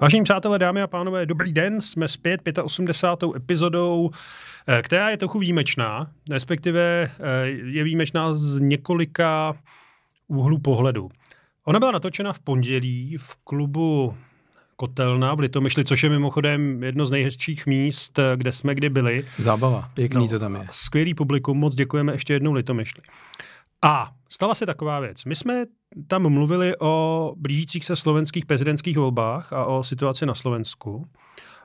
Vážení přátelé, dámy a pánové, dobrý den, jsme zpět 85. epizodou, eh, která je trochu výjimečná, respektive eh, je výjimečná z několika úhlů pohledu. Ona byla natočena v pondělí v klubu Kotelna v Litomyšli, což je mimochodem jedno z nejhezčích míst, eh, kde jsme kdy byli. Zábava, pěkný no, to tam je. Skvělý publikum, moc děkujeme ještě jednou Litomyšli. A stala se taková věc. My jsme tam mluvili o blížících se slovenských prezidentských volbách a o situaci na Slovensku.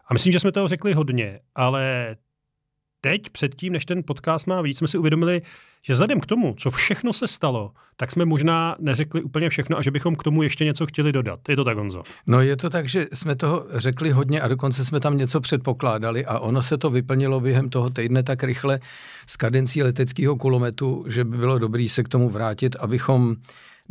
A myslím, že jsme toho řekli hodně, ale teď, předtím, než ten podcast má víc, jsme si uvědomili, že vzhledem k tomu, co všechno se stalo, tak jsme možná neřekli úplně všechno a že bychom k tomu ještě něco chtěli dodat. Je to tak, Honzo? No je to tak, že jsme toho řekli hodně a dokonce jsme tam něco předpokládali a ono se to vyplnilo během toho týdne tak rychle s kadencí leteckého kulometu, že by bylo dobré se k tomu vrátit, abychom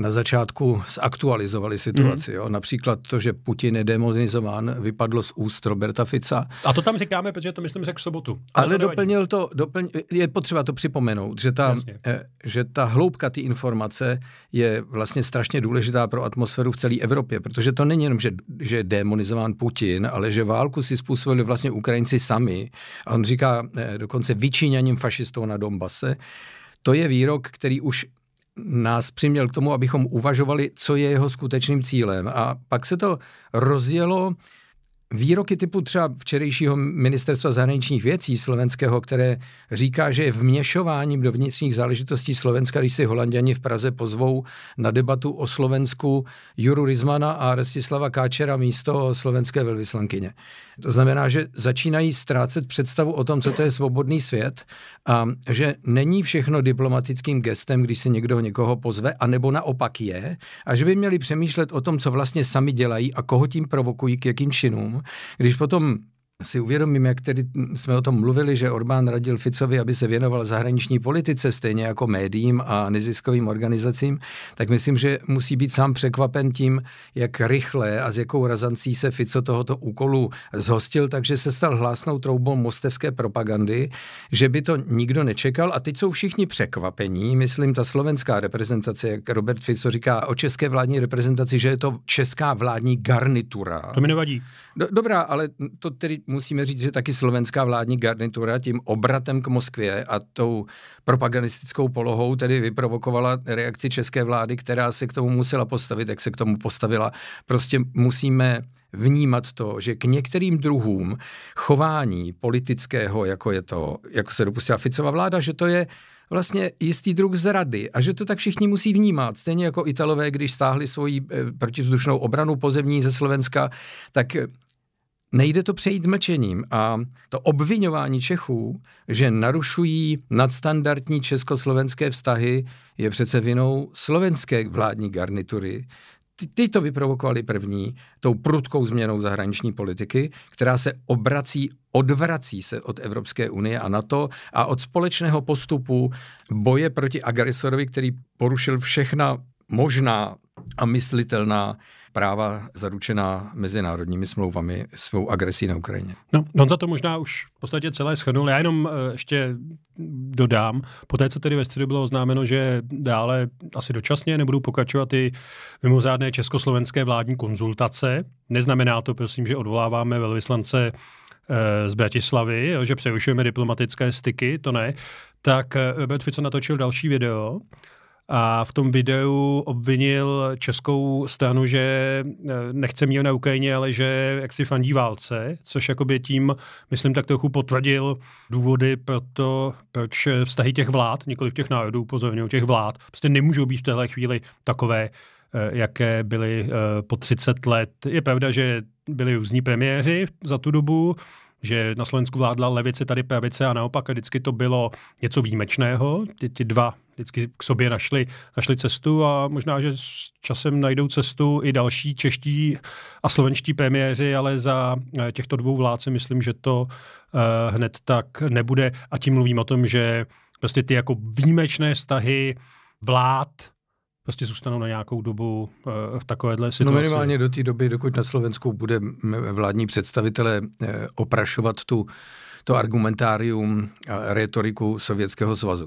na začátku zaktualizovali situaci. Mm. Jo? Například to, že Putin je demonizován, vypadlo z úst Roberta Fica. A to tam říkáme, protože to myslím řekl v sobotu. Ale, ale to doplnil to, doplň, je potřeba to připomenout, že ta, eh, že ta hloubka té informace je vlastně strašně důležitá pro atmosféru v celé Evropě, protože to není jenom, že, že je demonizován Putin, ale že válku si způsobili vlastně Ukrajinci sami. A on říká eh, dokonce vyčíňaním fašistů na Donbase. To je výrok, který už nás přiměl k tomu, abychom uvažovali, co je jeho skutečným cílem. A pak se to rozjelo Výroky typu třeba včerejšího ministerstva zahraničních věcí slovenského, které říká, že je vměšováním do vnitřních záležitostí Slovenska, když si holanděni v Praze pozvou na debatu o Slovensku Juru Rizmana a Rastislava Káčera místo slovenské velvyslankyně. To znamená, že začínají ztrácet představu o tom, co to je svobodný svět a že není všechno diplomatickým gestem, když si někdo někoho pozve, anebo naopak je, a že by měli přemýšlet o tom, co vlastně sami dělají a koho tím provokují k jakým činům když potom si uvědomím, jak tedy jsme o tom mluvili, že Orbán radil Ficovi, aby se věnoval zahraniční politice, stejně jako médiím a neziskovým organizacím, tak myslím, že musí být sám překvapen tím, jak rychle a s jakou razancí se Fico tohoto úkolu zhostil, takže se stal hlásnou troubou mostevské propagandy, že by to nikdo nečekal a teď jsou všichni překvapení. Myslím, ta slovenská reprezentace, jak Robert Fico říká o české vládní reprezentaci, že je to česká vládní garnitura. To mi nevadí. Do, dobrá, ale to tedy musíme říct, že taky slovenská vládní garnitura tím obratem k Moskvě a tou propagandistickou polohou tedy vyprovokovala reakci české vlády, která se k tomu musela postavit, jak se k tomu postavila. Prostě musíme vnímat to, že k některým druhům chování politického, jako je to, jako se dopustila Ficova vláda, že to je vlastně jistý druh zrady a že to tak všichni musí vnímat. Stejně jako Italové, když stáhli svoji eh, protivzdušnou obranu pozemní ze Slovenska, tak eh, nejde to přejít mlčením a to obvinování Čechů, že narušují nadstandardní československé vztahy, je přece vinou slovenské vládní garnitury. Ty, ty to vyprovokovali první tou prudkou změnou zahraniční politiky, která se obrací, odvrací se od Evropské unie a NATO a od společného postupu boje proti agresorovi, který porušil všechna možná a myslitelná práva zaručená mezinárodními smlouvami svou agresí na Ukrajině. No, on za to možná už v podstatě celé schrnul. Já jenom eh, ještě dodám, po té, co tedy ve středu bylo oznámeno, že dále asi dočasně nebudou pokračovat i mimořádné československé vládní konzultace. Neznamená to, prosím, že odvoláváme velvyslance eh, z Bratislavy, že přerušujeme diplomatické styky, to ne, tak eh, Robert Fico natočil další video, a v tom videu obvinil českou stranu, že eh, nechce mít na Ukrajině, ale že jaksi fandí válce, což jakoby tím, myslím, tak trochu potvrdil důvody pro to, proč vztahy těch vlád, nikoli těch národů, pozorně těch vlád, prostě nemůžou být v téhle chvíli takové, eh, jaké byly eh, po 30 let. Je pravda, že byli různí premiéři za tu dobu, že na Slovensku vládla levice, tady pravice a naopak a vždycky to bylo něco výjimečného. Ty, ty dva vždycky k sobě našli, našli cestu a možná, že s časem najdou cestu i další čeští a slovenští premiéři, ale za eh, těchto dvou vládce myslím, že to uh, hned tak nebude. A tím mluvím o tom, že prostě ty jako výjimečné stahy vlád prostě zůstanou na nějakou dobu eh, v takovéhle no situaci. No minimálně do té doby, dokud na Slovensku bude mm, vládní představitele oprašovat tu, to argumentárium a retoriku Sovětského svazu.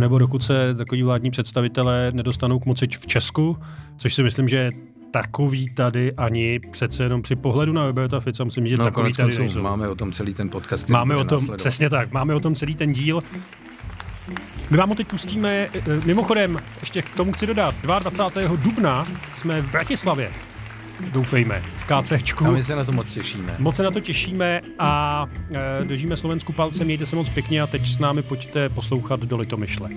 anebo dokud se takový vládní představitelé nedostanou k moci v Česku, což si myslím, že takový tady ani přece jenom při pohledu na Roberta Fica, myslím, že no, takový konec tady nejsou. Máme o tom celý ten podcast. Máme o tom, přesně tak, máme o tom celý ten díl. My vám ho teď pustíme, eh, mimochodem, ještě k tomu chci dodat, 22. dubna jsme v Bratislavě doufejme, v KCčku. A my se na to moc těšíme. Moc se na to těšíme a e, držíme Slovensku palce, mějte se moc pěkně a teď s námi pojďte poslouchat do Litomyšle.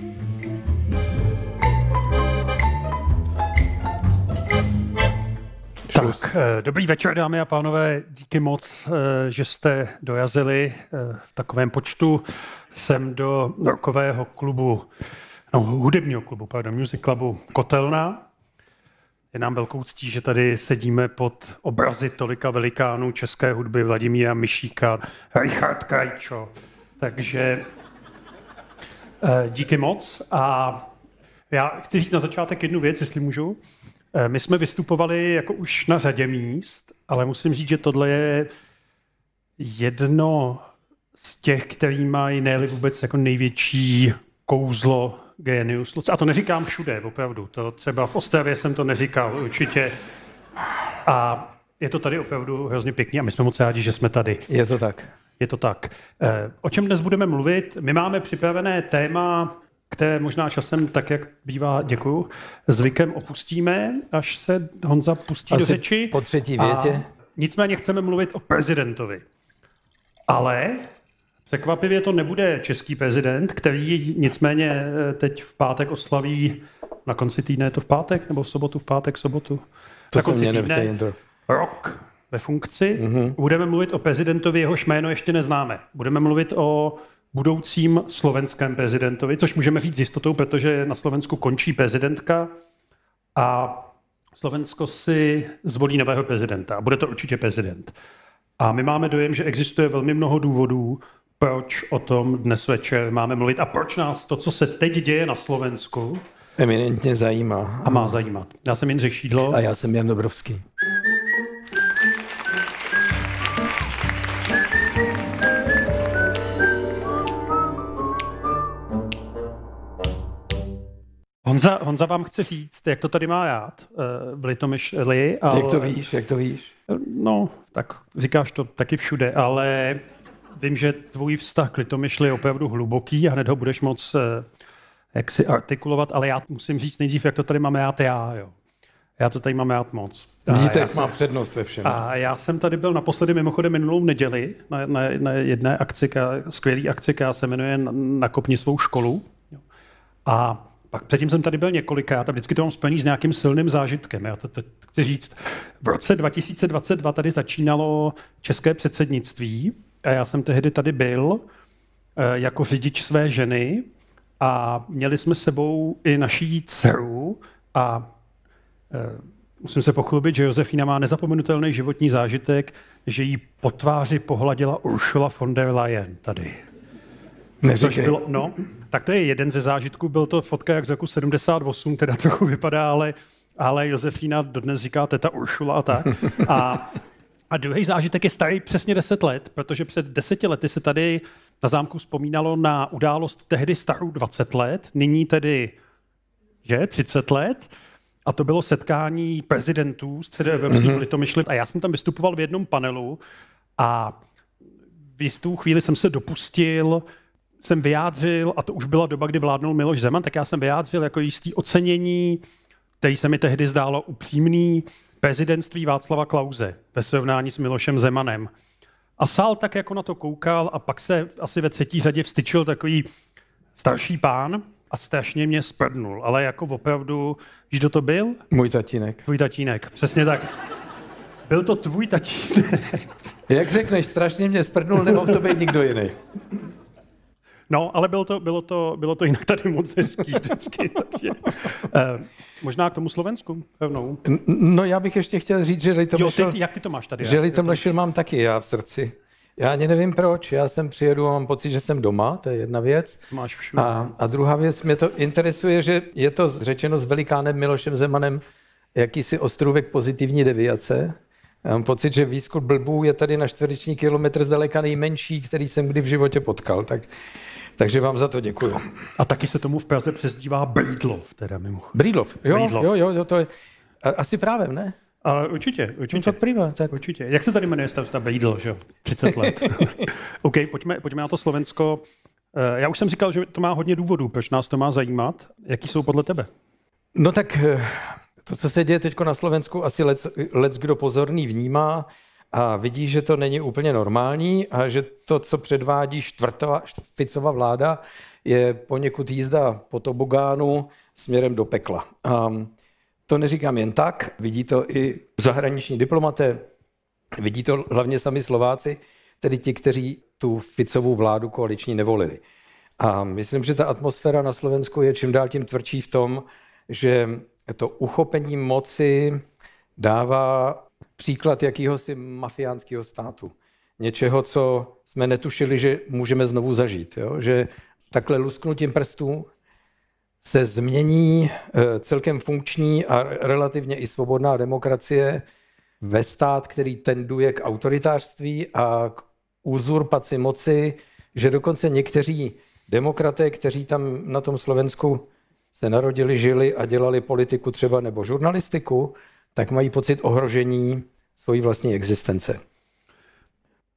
Tak, e, dobrý večer, dámy a pánové. Díky moc, e, že jste dojazili e, v takovém počtu sem do rokového klubu, no, hudebního klubu, pardon, music clubu Kotelna. Je nám velkou ctí, že tady sedíme pod obrazy tolika velikánů české hudby Vladimíra Myšíka, Richard Krajčo. Takže eh, díky moc a já chci říct na začátek jednu věc, jestli můžu. Eh, my jsme vystupovali jako už na řadě míst, ale musím říct, že tohle je jedno z těch, který mají ne vůbec jako největší kouzlo genius A to neříkám všude, opravdu. To třeba v Ostravě jsem to neříkal určitě. A je to tady opravdu hrozně pěkný a my jsme moc rádi, že jsme tady. Je to tak. Je to tak. Eh, o čem dnes budeme mluvit? My máme připravené téma, které možná časem, tak jak bývá, děkuju, zvykem opustíme, až se Honza pustí Asi do řeči. po třetí větě. A nicméně chceme mluvit o prezidentovi. Ale Překvapivě to nebude český prezident, který nicméně eh, teď v pátek oslaví, na konci týdne je to v pátek, nebo v sobotu, v pátek, v sobotu. To na konci týdne rok ve funkci. Mm-hmm. Budeme mluvit o prezidentovi, jeho jméno ještě neznáme. Budeme mluvit o budoucím slovenském prezidentovi, což můžeme říct s jistotou, protože na Slovensku končí prezidentka a Slovensko si zvolí nového prezidenta. Bude to určitě prezident. A my máme dojem, že existuje velmi mnoho důvodů, proč o tom dnes večer máme mluvit a proč nás to, co se teď děje na Slovensku, eminentně zajímá. A má zajímat. Já jsem Jindřich Šídlo. A já jsem Jan Dobrovský. Honza, Honza vám chce říct, jak to tady má Byli eh, to myšli. Ale... Jak to víš, jak to víš? No, tak říkáš to taky všude, ale Vím, že tvůj vztah k litomyšli je opravdu hluboký a hned ho budeš moc eh, jak si artikulovat, ale já musím říct nejdřív, jak to tady mám rád já. Jo. Já to tady mám rád moc. Vidíte, jak má přednost ve všem. A já jsem tady byl naposledy mimochodem minulou neděli na, na, na jedné akci, skvělý akci, která se jmenuje Nakopni svou školu. A pak předtím jsem tady byl několikrát a vždycky to mám spojený s nějakým silným zážitkem. Já to, to chci říct. V roce 2022 tady začínalo české předsednictví a já jsem tehdy tady byl eh, jako řidič své ženy a měli jsme sebou i naší dceru a eh, musím se pochlubit, že Josefína má nezapomenutelný životní zážitek, že jí po tváři pohladila Ursula von der Leyen tady. Což bylo, no, tak to je jeden ze zážitků, byl to fotka jak z roku 78, teda trochu vypadá, ale, ale Josefína dodnes říká teta Uršula a tak. A a druhý zážitek je starý přesně 10 let, protože před deseti lety se tady na zámku vzpomínalo na událost tehdy starou 20 let, nyní tedy, že, 30 let. A to bylo setkání prezidentů středoevropských mm-hmm. litomyšliv. A já jsem tam vystupoval v jednom panelu a v jistou chvíli jsem se dopustil, jsem vyjádřil, a to už byla doba, kdy vládnul Miloš Zeman, tak já jsem vyjádřil jako jistý ocenění, který se mi tehdy zdálo upřímný, prezidentství Václava Klauze ve srovnání s Milošem Zemanem. A sál tak jako na to koukal a pak se asi ve třetí řadě vstyčil takový starší pán a strašně mě sprdnul, ale jako opravdu, víš, kdo to byl? Můj tatínek. Tvůj tatínek, přesně tak. Byl to tvůj tatínek. Jak řekneš, strašně mě sprdnul, nebo to být nikdo jiný. No, ale bylo to, bylo to, bylo to jinak tady moc hezký vždycky. takže, uh, možná k tomu Slovensku pevnou. No já bych ještě chtěl říct, že Litomyšl... Jo, ty, ty, jak ty to máš tady? Že Litomyšl mám taky já v srdci. Já ani nevím proč, já jsem přijedu a mám pocit, že jsem doma, to je jedna věc. Máš všude. A, a druhá věc, mě to interesuje, že je to řečeno s velikánem Milošem Zemanem jakýsi ostrůvek pozitivní deviace, já mám pocit, že výskup blbů je tady na čtvereční kilometr zdaleka nejmenší, který jsem kdy v životě potkal. Tak, takže vám za to děkuju. A taky se tomu v Praze přezdívá Brýdlov, teda mimochodem. Brýdlov, jo, Brýdlov. jo, jo, jo, to je asi právě, ne? A určitě, určitě. No tak prima, tak. Určitě. Jak se tady jmenuje starosta Brýdl, že jo? 30 let. OK, pojďme, pojďme na to Slovensko. Eh, já už jsem říkal, že to má hodně důvodů, proč nás to má zajímat. Jaký jsou podle tebe? No tak eh, to, co se děje teď na Slovensku, asi lec, lec kdo pozorný vnímá a vidí, že to není úplně normální a že to, co předvádí čtvrtová, Ficova vláda, je poněkud jízda po tobogánu směrem do pekla. A to neříkám jen tak, vidí to i zahraniční diplomaté, vidí to hlavně sami Slováci, tedy ti, kteří tu Ficovu vládu koaliční nevolili. A myslím, že ta atmosféra na Slovensku je čím dál tím tvrdší v tom, že to uchopení moci dává příklad jakýhosi mafiánského státu. Něčeho, co jsme netušili, že můžeme znovu zažít. Jo? Že takhle lusknutím prstů se změní eh, celkem funkční a relativně i svobodná demokracie ve stát, který tenduje k autoritářství a k uzurpaci moci, že dokonce někteří demokraté, kteří tam na tom Slovensku se narodili, žili a dělali politiku třeba nebo žurnalistiku, tak mají pocit ohrožení svojí vlastní existence.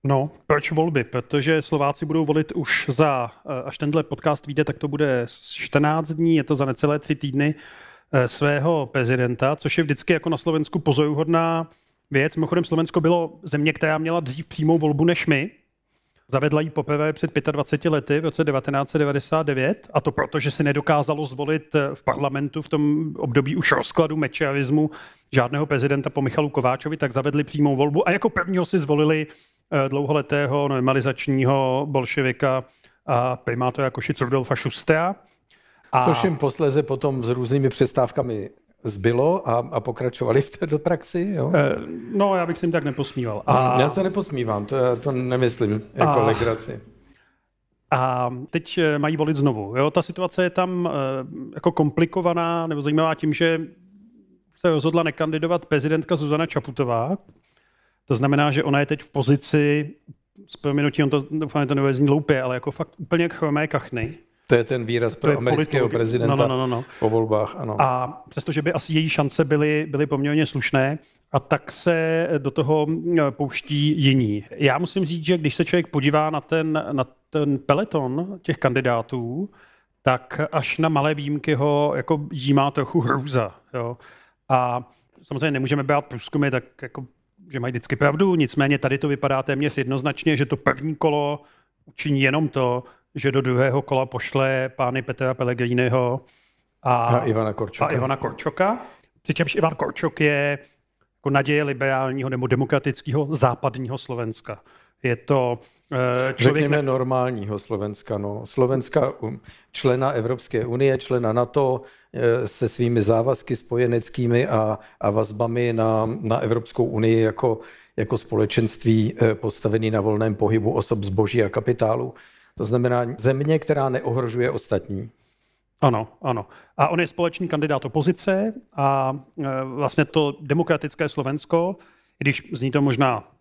No, proč volby? Protože Slováci budou volit už za, eh, až tenhle podcast vyjde, tak to bude 14 dní, je to za necelé tři týdny eh, svého prezidenta, což je vždycky jako na Slovensku pozoruhodná věc. Mimochodem Slovensko bylo země, která měla dřív přímou volbu než my, Zavedla ji poprvé před 25 lety v roce 1999 a to proto, že si nedokázalo zvolit eh, v parlamentu v tom období už rozkladu mečiarismu žádného prezidenta po Michalu Kováčovi, tak zavedli přímou volbu a jako prvního si zvolili eh, dlouholetého no, normalizačního bolševika a primátora Košic Rudolfa Šustra. A... Což jim posléze potom s různými přestávkami zbylo a, a pokračovali v této praxi? Jo? Eh, no, já bych se jim tak neposmíval. A... Já se neposmívám, to, to nemyslím jako a... legraci. A teď eh, mají volit znovu. Jo? Ta situace je tam eh, jako komplikovaná nebo zajímavá tím, že se rozhodla nekandidovat prezidentka Zuzana Čaputová. To znamená, že ona je teď v pozici, s proměnutím, on to doufám, to nebude zní loupě, ale jako fakt úplně chromé kachny. To je ten výraz pro amerického politologi- prezidenta no, no, no, no. po volbách, ano. A přestože by asi její šance byly, byly poměrně slušné, a tak se do toho pouští jiní. Já musím říct, že když se člověk podívá na ten, na ten peleton těch kandidátů, tak až na malé výjimky ho jako jímá trochu hrůza. Jo. A samozřejmě nemůžeme brát průzkumy, tak jako, že mají vždycky pravdu, nicméně tady to vypadá téměř jednoznačně, že to první kolo učiní jenom to, že do druhého kola pošle pány Petra Pellegriniho a, a Ivana Korčoka. A Ivana Korčoka. Přičemž Ivan Korčok je jako naděje liberálního nebo demokratického západního Slovenska. Je to eh, člověk... Řekněme normálního Slovenska. No. Slovenska um, člena Evropské unie, člena NATO eh, se svými závazky spojeneckými a, a vazbami na, na Evropskou unii jako, jako společenství eh, postavený na volném pohybu osob, zboží a kapitálu. To znamená země, která neohrožuje ostatní. Ano, ano. A on je společný kandidát opozice a e, vlastně to demokratické Slovensko, i když zní to možná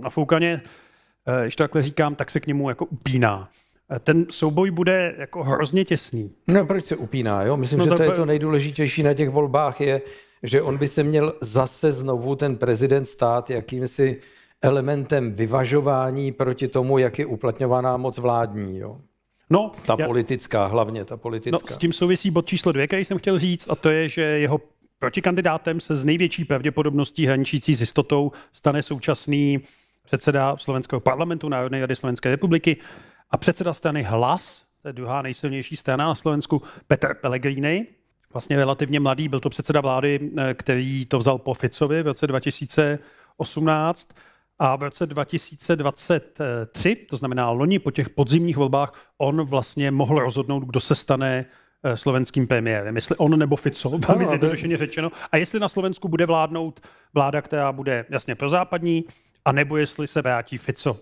nafoukaně, e, když to takhle říkám, tak se k němu jako upíná. E, ten souboj bude jako hrozně těsný. No proč se upíná, jo? Myslím, no, že to, to je to nejdůležitější na těch volbách je, že on by se měl zase znovu ten prezident stát jakýmsi elementem vyvažování proti tomu, jak je uplatňovaná moc vládní. Jo? No, ta já, politická, hlavně ta politická. No, s tím souvisí bod číslo dvě, který jsem chtěl říct, a to je, že jeho protikandidátem se s největší pravděpodobností hraničící s jistotou stane současný předseda slovenského parlamentu Národní rady Slovenské republiky a předseda strany Hlas, to je druhá nejsilnější strana na Slovensku, Petr Pellegrini, vlastně relativně mladý, byl to předseda vlády, eh, který to vzal po Ficovi v roce 2018. A v roce 2023, to znamená loni po těch podzimních volbách, on vlastně mohl rozhodnout, kdo se stane eh, slovenským premiérem. Jestli on nebo Fico, velmi zjednodušeně řečeno. A jestli na Slovensku bude vládnout vláda, která bude jasně prozápadní, a nebo jestli se vrátí Fico.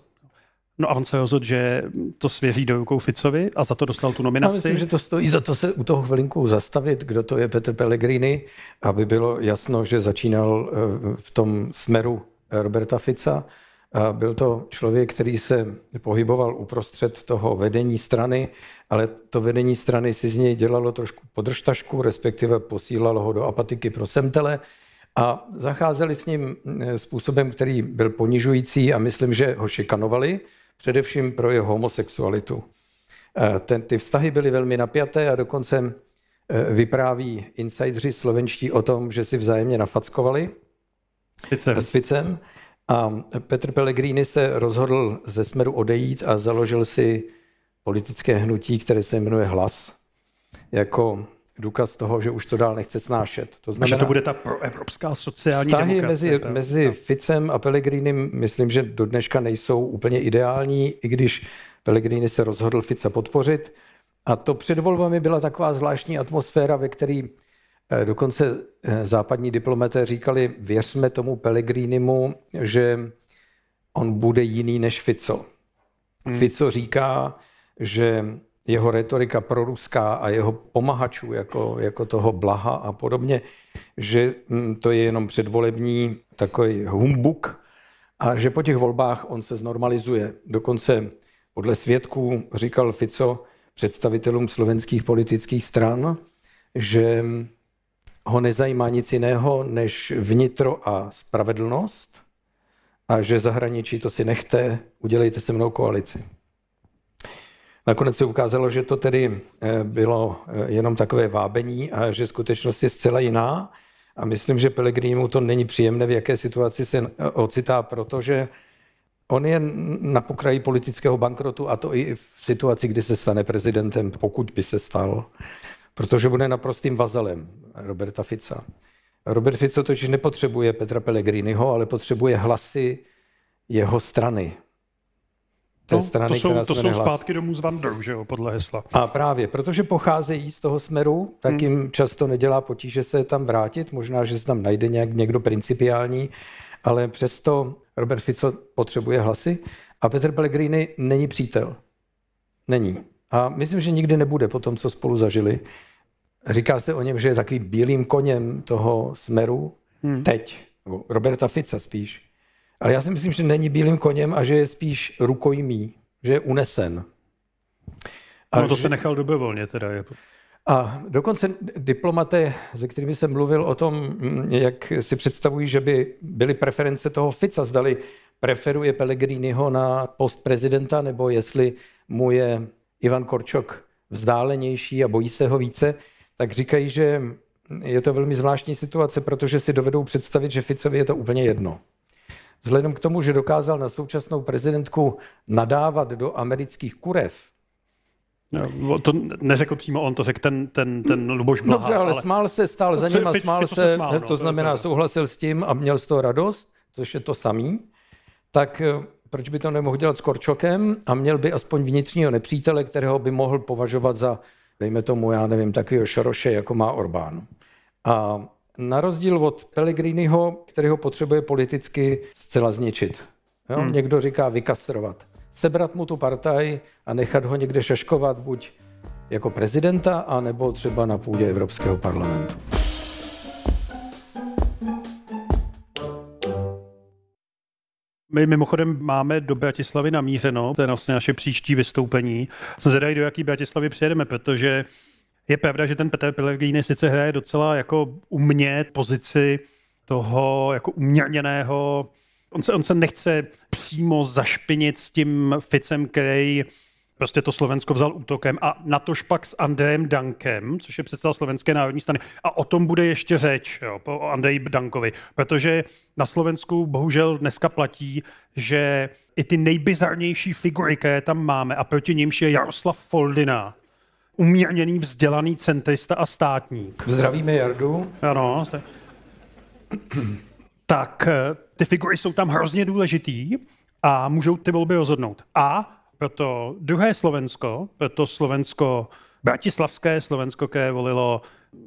No a on se rozhodl, že to svěří do rukou Ficovi a za to dostal tu no, nominaci. myslím, že to stojí za to se u toho chvilinku zastavit, kdo to je Petr Pellegrini, aby bylo jasno, že začínal eh, v tom smeru Roberta Fica. Byl to člověk, který se pohyboval uprostřed toho vedení strany, ale to vedení strany si z něj dělalo trošku podržtašku, respektive posílalo ho do apatiky pro semtele a zacházeli s ním e, způsobem, který byl ponižující a myslím, že ho šikanovali, především pro jeho homosexualitu. E, ten, ty vztahy byly velmi napjaté a dokonce e, vypráví insidři slovenští o tom, že si vzájemně nafackovali – Spicem. Spicem. A Petr Pellegrini se rozhodl ze Smeru odejít a založil si politické hnutí, které se jmenuje Hlas, jako důkaz toho, že už to dál nechce snášet. To znamená, že to bude ta proevropská sociální vztahy demokracie. mezi, mezi Ficem a Pellegrinim myslím, že do dneška nejsou úplně ideální, i když Pellegrini se rozhodl Fica podpořit. A to před volbami byla taková zvláštní atmosféra, ve které Eh, dokonce eh, západní diplomaté říkali, věřme tomu Pellegrinimu, že on bude jiný než Fico. Hmm. Fico říká, že jeho retorika proruská a jeho pomahačů, jako, jako toho Blaha a podobně, že hm, to je jenom předvolební takový humbuk a že po těch volbách on se znormalizuje. Dokonce podle svědků říkal Fico představitelům slovenských politických stran, že hm, ho nezajímá nic jiného než vnitro a spravedlnost a že zahraničí to si nechte, udělejte se mnou koalici. Nakonec se ukázalo, že to tedy eh, bylo eh, jenom takové vábení a že skutečnost je zcela jiná. A myslím, že Pelegrínu to není příjemné, v jaké situaci se eh, ocitá, protože on je na pokraji politického bankrotu a to i v situaci, kdy se stane prezidentem, pokud by se stal protože bude naprostým vazalem Roberta Fica. Robert Fico totiž nepotřebuje Petra Pellegriniho, ale potřebuje hlasy jeho strany. Té no, strany, to jsou, to jsou hlas. zpátky domů z Vandru, že jo, podle hesla. A právě, protože pocházejí z toho směru, tak hmm. jim často nedělá potíže se tam vrátit, možná, že se tam najde nějak někdo principiální, ale přesto Robert Fico potřebuje hlasy a Petr Pellegrini není přítel. Není. A myslím, že nikdy nebude po tom, co spolu zažili. Říká se o něm, že je takový bílým koněm toho smeru hmm. teď, nebo Roberta Fica spíš. Ale já si myslím, že není bílým koněm a že je spíš rukojmí, že je unesen. A no to že... se nechal dobrovolně teda. Je... Jako- a dokonce diplomaté, se kterými jsem mluvil o tom, mm, jak si představují, že by byly preference toho Fica, zdali preferuje Pellegriniho na post prezidenta, nebo jestli mu je Ivan Korčok vzdálenější a bojí se ho více, tak říkají, že je to velmi zvláštní situace, protože si dovedou představit, že Ficovi je to úplně jedno. Vzhledem k tomu, že dokázal na současnou prezidentku nadávat do amerických kurev, No, to neřekl přímo on, to řekl ten, ten, ten Luboš Blaha. Dobře, ale, ale smál se, stál za ním a smál se, se smál, no, to znamená, to, to, souhlasil s tím a měl z toho radost, což je to samý, tak eh, proč by to nemohl dělat s Korčokem a měl by aspoň vnitřního nepřítele, kterého by mohl považovat za, dejme tomu, já nevím, takového šaroše, jako má Orbán. A na rozdíl od Pellegriniho, kterého potřebuje politicky zcela zničit. Jo? Hmm. Někdo říká vykastrovat. Sebrat mu tu partaj a nechat ho někde šaškovat buď jako prezidenta, anebo třeba na půdě Evropského parlamentu. My mimochodem máme do Bratislavy namířeno, to je vlastně naše příští vystoupení. Jsem zvedavý, do jaký Bratislavy přijedeme, protože je pravda, že ten Petr Pellegrini sice hraje docela jako umět pozici toho jako uměrněného, on se, on se nechce přímo zašpinit s tím Ficem, který prostě to Slovensko vzal útokem a na to pak s Andrejem Dankem, což je předseda Slovenské národní strany. A o tom bude ještě řeč, jo, o Andreji Dankovi, protože na Slovensku bohužel dneska platí, že i ty nejbizarnější figury, které tam máme, a proti nímž je Jaroslav Foldina, umírněný, vzdělaný centrista a státník. Zdravíme Jardu. Ano. Tak eh, ty figury jsou tam hrozně důležitý a můžou ty volby rozhodnout. A proto druhé Slovensko, proto Slovensko bratislavské, Slovensko, které volilo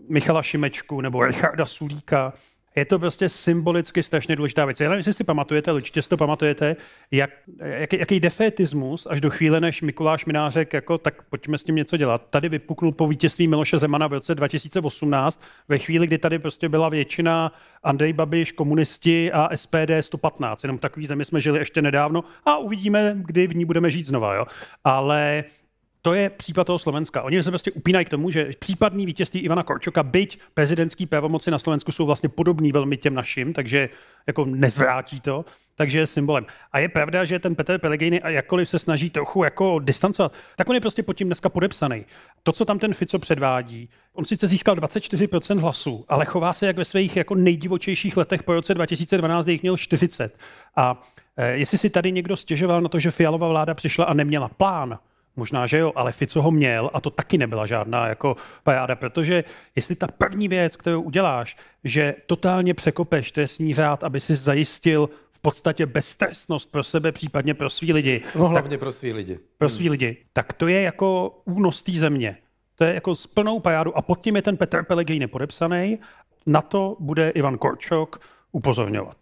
Michala Šimečku nebo Richarda Sulíka, je to prostě symbolicky strašně důležitá věc. Já nevím, jestli si pamatujete, ale určitě si to pamatujete, jak, jak, jaký defetismus až do chvíle, než Mikuláš Minářek, jako, tak pojďme s tím něco dělat. Tady vypuknul po vítězství Miloše Zemana v roce 2018, ve chvíli, kdy tady prostě byla většina Andrej Babiš, komunisti a SPD 115. Jenom takový zemi jsme žili ještě nedávno a uvidíme, kdy v ní budeme žít znova. Jo? Ale to je případ toho Slovenska. Oni se prostě upínají k tomu, že případný vítězství Ivana Korčoka, byť prezidentský pravomoci na Slovensku jsou vlastně podobný velmi těm našim, takže jako nezvrátí to, takže je symbolem. A je pravda, že ten Petr Pelegini, a jakkoliv se snaží trochu jako distancovat, tak on je prostě pod tím dneska podepsaný. To, co tam ten Fico předvádí, on sice získal 24% hlasů, ale chová se jak ve svých jako nejdivočejších letech po roce 2012, jich měl 40. A eh, Jestli si tady někdo stěžoval na to, že Fialová vláda přišla a neměla plán, Možná, že jo, ale Fico ho měl a to taky nebyla žádná jako pajáda, protože jestli ta první věc, kterou uděláš, že totálně překopeš trestní řád, aby si zajistil v podstatě beztrestnost pro sebe, případně pro svý lidi. No hlavně tak, pro svý lidi. Pro svý hmm. lidi. Tak to je jako únos té země. To je jako s plnou pajádu a pod tím je ten Petr Pellegrini podepsaný. Na to bude Ivan Korčok upozorňovat.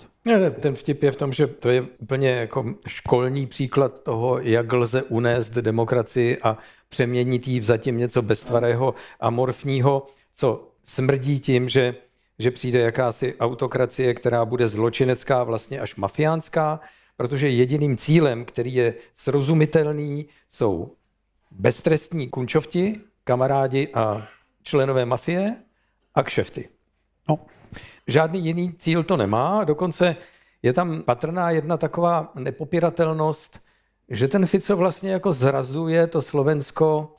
Ten vtip je v tom, že to je úplně jako školní příklad toho, jak lze unést demokracii a přeměnit ji v zatím něco beztvarého, amorfního, co smrdí tím, že, že přijde jakási autokracie, která bude zločinecká, vlastně až mafiánská, protože jediným cílem, který je srozumitelný, jsou beztrestní kunčovti, kamarádi a členové mafie a kšefty. No. Žádný jiný cíl to nemá, dokonce je tam patrná jedna taková nepopiratelnost, že ten Fico vlastně jako zrazuje to Slovensko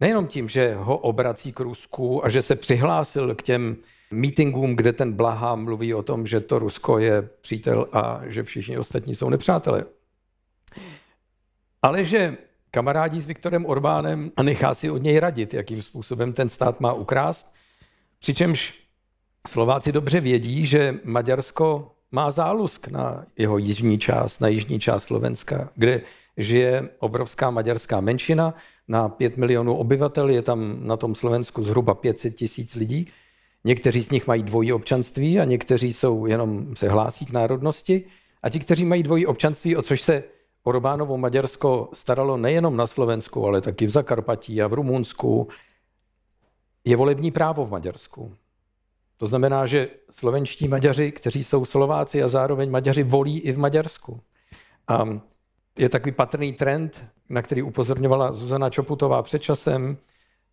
nejenom tím, že ho obrací k Rusku a že se přihlásil k těm mítingům, kde ten Blaha mluví o tom, že to Rusko je přítel a že všichni ostatní jsou nepřátelé. Ale že kamarádí s Viktorem Orbánem a nechá si od něj radit, jakým způsobem ten stát má ukrást, přičemž Slováci dobře vědí, že Maďarsko má zálusk na jeho jižní část, na jižní část Slovenska, kde žije obrovská maďarská menšina. Na 5 milionů obyvatel je tam na tom Slovensku zhruba 500 tisíc lidí. Někteří z nich mají dvojí občanství a někteří jsou jenom se hlásí k národnosti. A ti, kteří mají dvojí občanství, o což se Orbánovo Maďarsko staralo nejenom na Slovensku, ale taky v Zakarpatí a v Rumunsku, je volební právo v Maďarsku. To znamená, že slovenští Maďaři, kteří jsou Slováci a zároveň Maďaři, volí i v Maďarsku. A je takový patrný trend, na který upozorňovala Zuzana Čoputová před časem,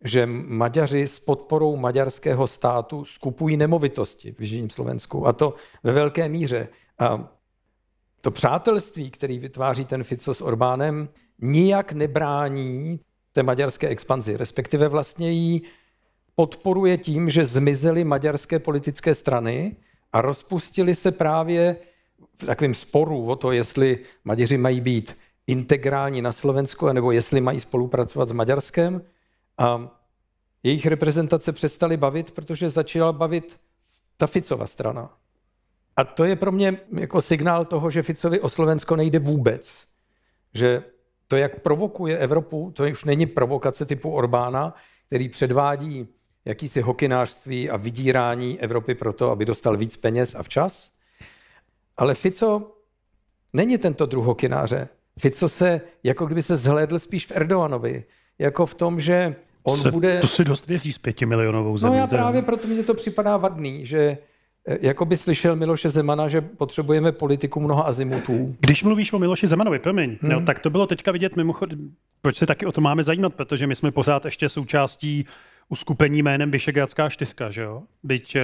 že Maďaři s podporou maďarského státu skupují nemovitosti v Jižním Slovensku a to ve velké míře. A to přátelství, který vytváří ten Fico s Orbánem, nijak nebrání té maďarské expanzi, respektive vlastně jí podporuje tím, že zmizely maďarské politické strany a rozpustili se právě v takovém sporu o to, jestli Maďaři mají být integrální na Slovensku, nebo jestli mají spolupracovat s Maďarskem. A jejich reprezentace přestaly bavit, protože začala bavit ta Ficova strana. A to je pro mě jako signál toho, že Ficovi o Slovensko nejde vůbec. Že to, jak provokuje Evropu, to už není provokace typu Orbána, který předvádí jakýsi hokinářství a vydírání Evropy pro to, aby dostal víc peněz a včas. Ale Fico není tento druh hokináře. Fico se, jako kdyby se zhlédl spíš v Erdoanovi, jako v tom, že on se, bude... To si dost věří s pětimilionovou zemí. No já právě proto mě to připadá vadný, že eh, jako by slyšel Miloše Zemana, že potřebujeme politiku mnoha azimutů. Když mluvíš o Miloši Zemanovi, promiň, no, hmm. no, tak to bylo teďka vidět mimochodem, proč se taky o to máme zajímat, protože my jsme pořád ještě součástí uskupení jménem Vyšegradská čtyřka, že jo? Byť, eh,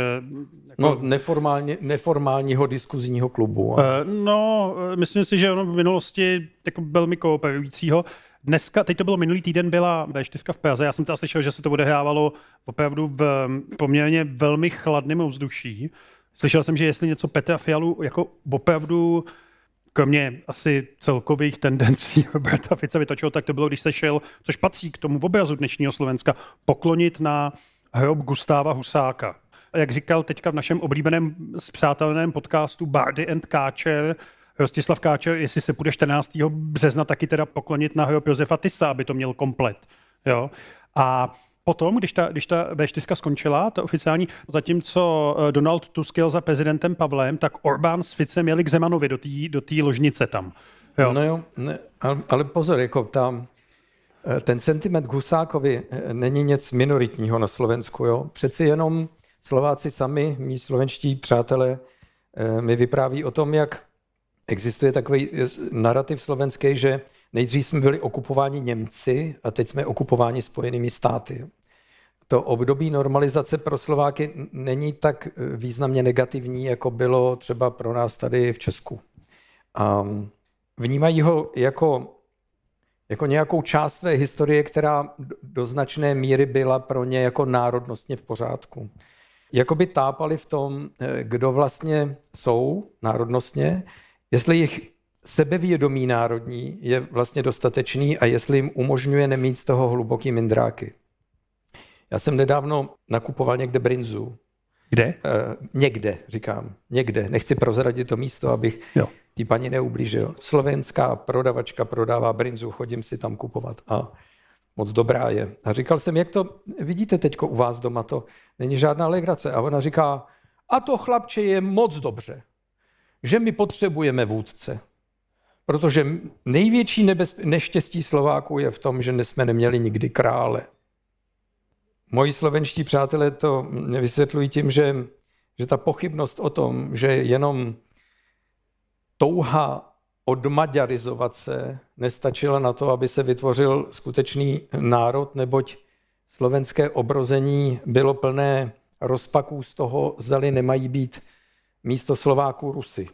jako... No, neformálně, neformálního diskuzního klubu. Ale... Eh, no, eh, myslím si, že ono v minulosti jako velmi kooperujícího. Dneska, teď to bylo minulý týden, byla B4 v Praze. Já jsem teda slyšel, že se to odehrávalo opravdu v poměrně velmi chladném ovzduší. Slyšel jsem, že jestli něco Petra Fialu jako opravdu uh, kromě asi celkových tendencí Roberta Fica vytočil, tak to bylo, když se šel, což patří k tomu obrazu dnešního Slovenska, poklonit na hrob Gustáva Husáka. A jak říkal teďka v našem oblíbeném zpřátelném podcastu Bardy and Káčer, Rostislav Káčer, jestli se půjde 14. března taky teda poklonit na hrob Josefa Tisa, aby to měl komplet. Jo? A Potom, když ta, když ta B4 skončila, ta oficiální, zatímco eh, Donald Tusk jel za prezidentem Pavlem, tak Orbán s Ficem jeli k Zemanovi do té do ložnice tam. Jo. No jo, ne, ale pozor, jako tam eh, ten sentiment Husákovi eh, není nic minoritního na Slovensku. Jo? Přeci jenom Slováci sami, mý slovenští přátelé, mi vypráví o tom, jak existuje takový narrativ slovenský, že Nejdřív jsme byli okupováni Němci a teď jsme okupováni Spojenými státy. To období normalizace pro Slováky není tak eh, významně negativní, jako bylo třeba pro nás tady v Česku. A mm, vnímají ho jako, jako nějakou část své historie, která do značné míry byla pro ně jako národnostně v pořádku. Jakoby tápali v tom, eh, kdo vlastně jsou národnostně, jestli jich sebevědomí národní je vlastně dostatečný a jestli jim umožňuje nemít z toho hluboký mindráky. Já jsem nedávno nakupoval někde brinzu. Kde? E, někde, říkám. Někde. Nechci prozradit to místo, abych ty paní neublížil. Slovenská prodavačka prodává brinzu, chodím si tam kupovat a moc dobrá je. A říkal jsem, jak to vidíte teď u vás doma, to není žádná legrace. A ona říká, a to chlapče je moc dobře, že my potřebujeme vůdce protože největší nebezpe- neštěstí Slováků je v tom, že jsme neměli nikdy krále. Moji slovenští přátelé to vysvětlují tím, že, že ta pochybnost o tom, že jenom touha odmaďarizovat se nestačila na to, aby se vytvořil skutečný národ, neboť slovenské obrození bylo plné rozpaků z toho, zdali nemají být místo Slováků Rusy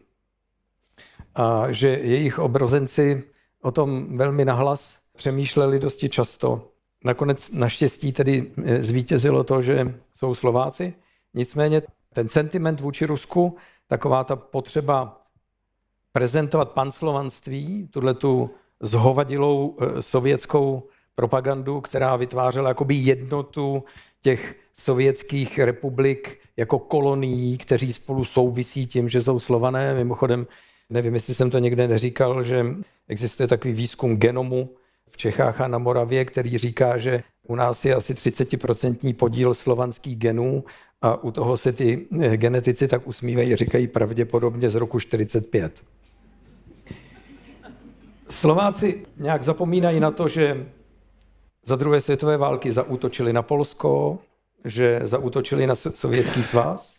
a že jejich obrozenci o tom velmi nahlas přemýšleli dosti často. Nakonec naštěstí tedy e, zvítězilo to, že jsou Slováci. Nicméně ten sentiment vůči Rusku, taková ta potřeba prezentovat panslovanství, tuhle tu zhovadilou e, sovětskou propagandu, která vytvářela jakoby jednotu těch sovětských republik jako kolonií, kteří spolu souvisí tím, že jsou slované. Mimochodem Nevím, jestli jsem to někde neříkal, že existuje takový výzkum genomu v Čechách a na Moravě, který říká, že u nás je asi 30% podíl slovanských genů a u toho se ty eh, genetici tak usmívají, říkají pravděpodobně z roku 45. Slováci nějak zapomínají na to, že za druhé světové války zautočili na Polsko, že zautočili na Sovětský svaz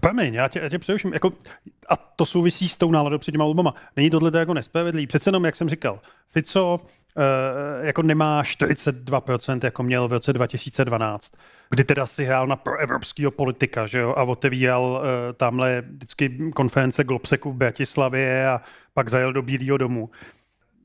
Promiň, já tě, já tě přeruším. Jako, a to souvisí s tou náladou před těma volbama. Není tohle jako nespravedlý? Přece jenom, jak jsem říkal, Fico Uh, jako nemá 42%, jako měl v roce 2012, kdy teda si hrál na proevropského politika, že jo, a otevíral uh, tamhle vždycky konference Globseku v Bratislavě a pak zajel do Bílého domu.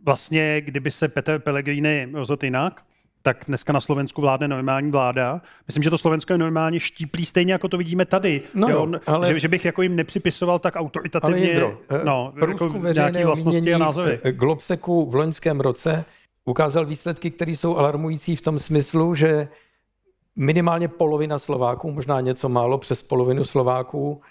Vlastně, kdyby se Petr Pellegrini rozhodl jinak, tak dneska na Slovensku vládne normální vláda. Myslím, že to Slovensko je normálně štíplý, stejně jako to vidíme tady. No, jo, ale... že, že, bych jako jim nepřipisoval tak autoritativně ale jedro, no, jako nějaký eh, vlastnosti a názory. Eh, eh, Globseku v loňském roce ukázal výsledky, které jsou alarmující v tom smyslu, že minimálně polovina Slováků, možná něco málo přes polovinu Slováků,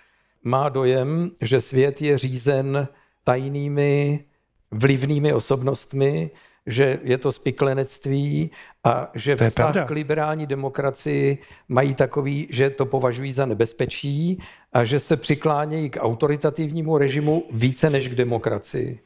má dojem, že svět je řízen tajnými vlivnými osobnostmi, že je to spiklenectví a že vztah pravda. k liberální demokracii mají takový, že to považují za nebezpečí a že se přiklánějí k autoritativnímu režimu více než k demokracii.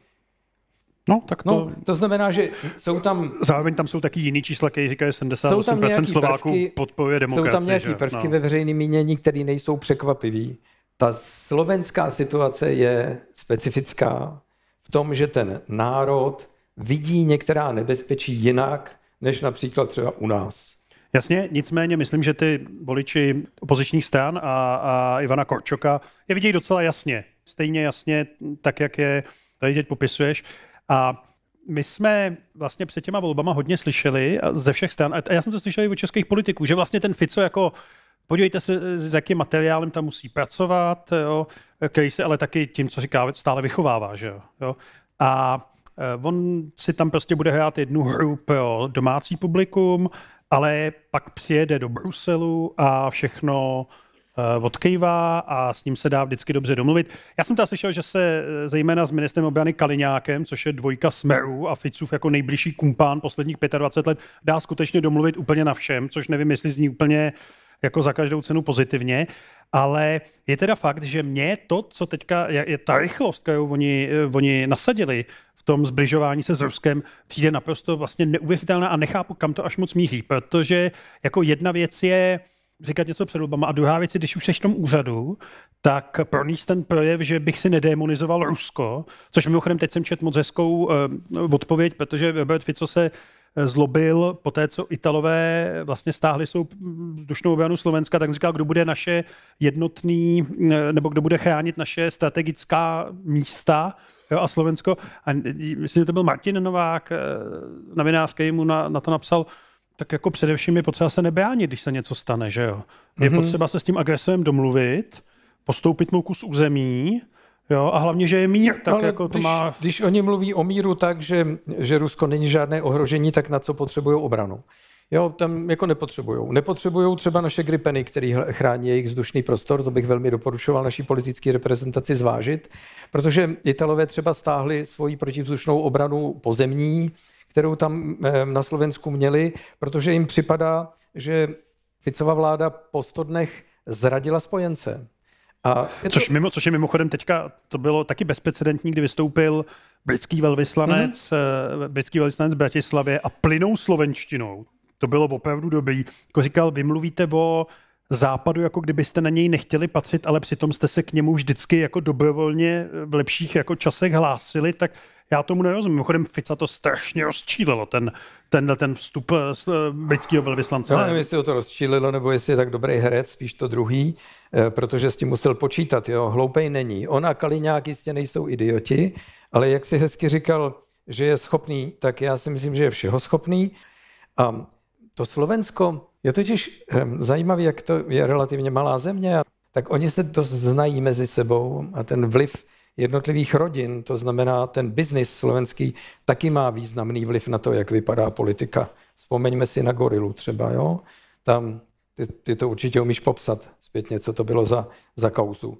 No, tak no, to... No, to znamená, že jsou tam... Zároveň tam jsou taky jiný čísla, které říkají 78% Slováků podpově demokracii. Jsou tam nějaké prvky no. ve veřejném mínění, které nejsou překvapivý. Ta slovenská situace je specifická v tom, že ten národ vidí některá nebezpečí jinak, než například třeba u nás. Jasně, nicméně myslím, že ty voliči opozičních stran a, a Ivana Korčoka je vidějí docela jasně. Stejně jasně, tak jak je tady teď popisuješ. A my jsme vlastně před těma volbama hodně slyšeli ze všech stran, a já jsem to slyšel i od českých politiků, že vlastně ten Fico jako Podívejte se, s jakým materiálem tam musí pracovat, jo, který se ale taky tím, co říká, stále vychovává. Že jo, jo. A Eh, on si tam prostě bude hrát jednu hru pro domácí publikum, ale pak přijede do Bruselu a všechno eh, odkejvá a s ním se dá vždycky dobře domluvit. Já jsem teda slyšel, že se eh, zejména s ministrem obrany Kaliňákem, což je dvojka Smeru a Ficův jako nejbližší kumpán posledních 25 let, dá skutečně domluvit úplně na všem, což nevím, jestli zní úplně jako za každou cenu pozitivně, ale je teda fakt, že mě to, co teďka je, je ta rychlost, kterou oni, oni nasadili, tom zbližování se s Ruskem přijde naprosto vlastně neuvěřitelná a nechápu, kam to až moc míří, protože jako jedna věc je říkat něco před volbama. A druhá věc je, když už jsi v tom úřadu, tak proníst ten projev, že bych si nedemonizoval Rusko, což mimochodem teď jsem čet moc hezkou uh, odpověď, protože Robert Fico se eh, zlobil po té, co Italové vlastně stáhli svou vzdušnou obranu Slovenska, tak říkal, kdo bude naše jednotný, eh, nebo kdo bude chránit naše strategická místa, jo, a Slovensko. A myslím, že to byl Martin Novák, eh, novinář, který mu na, na to napsal, tak jako především je potřeba se nebránit, když se něco stane, že jo. Je mm-hmm. potřeba se s tím agresorem domluvit, postoupit mu kus území, Jo, a hlavně, že je mír, tak Ale jako to když, má... Když oni mluví o míru tak, že, že Rusko není žádné ohrožení, tak na co potřebují obranu? Jo, tam jako nepotřebují. Nepotřebují třeba naše gripeny, který chrání jejich vzdušný prostor, to bych velmi doporučoval naší politické reprezentaci zvážit, protože Italové třeba stáhli svoji protivzdušnou obranu pozemní, kterou tam na Slovensku měli, protože jim připadá, že Ficova vláda po 100 dnech zradila spojence. A to... což, mimo, což je mimochodem teďka, to bylo taky bezprecedentní, kdy vystoupil britský velvyslanec, mm-hmm. britský velvyslanec v Bratislavě a plynou slovenštinou to bylo opravdu dobrý. Jako říkal, vy mluvíte o západu, jako kdybyste na něj nechtěli patřit, ale přitom jste se k němu vždycky jako dobrovolně eh, v lepších jako časech hlásili, tak já tomu nerozumím. Mimochodem Fica to strašně rozčílilo, ten, ten, ten vstup eh, eh, britského velvyslance. Já no, nevím, jestli ho to rozčílilo, nebo jestli je tak dobrý herec, spíš to druhý, protože s tím musel počítat. Jo. Hloupej není. On a Kaliňák jistě nejsou idioti, ale jak si hezky říkal, že je schopný, tak já si myslím, že je všeho schopný. A to Slovensko je totiž ehm, zajímavé, jak to je relativně malá země, tak oni se dost znají mezi sebou a ten vliv jednotlivých rodin, to znamená ten biznis slovenský, taky má významný vliv na to, jak vypadá politika. Vzpomeňme si na gorilu třeba, jo? Tam ty, ty to určitě umíš popsat zpětně, co to bylo za, za kauzu,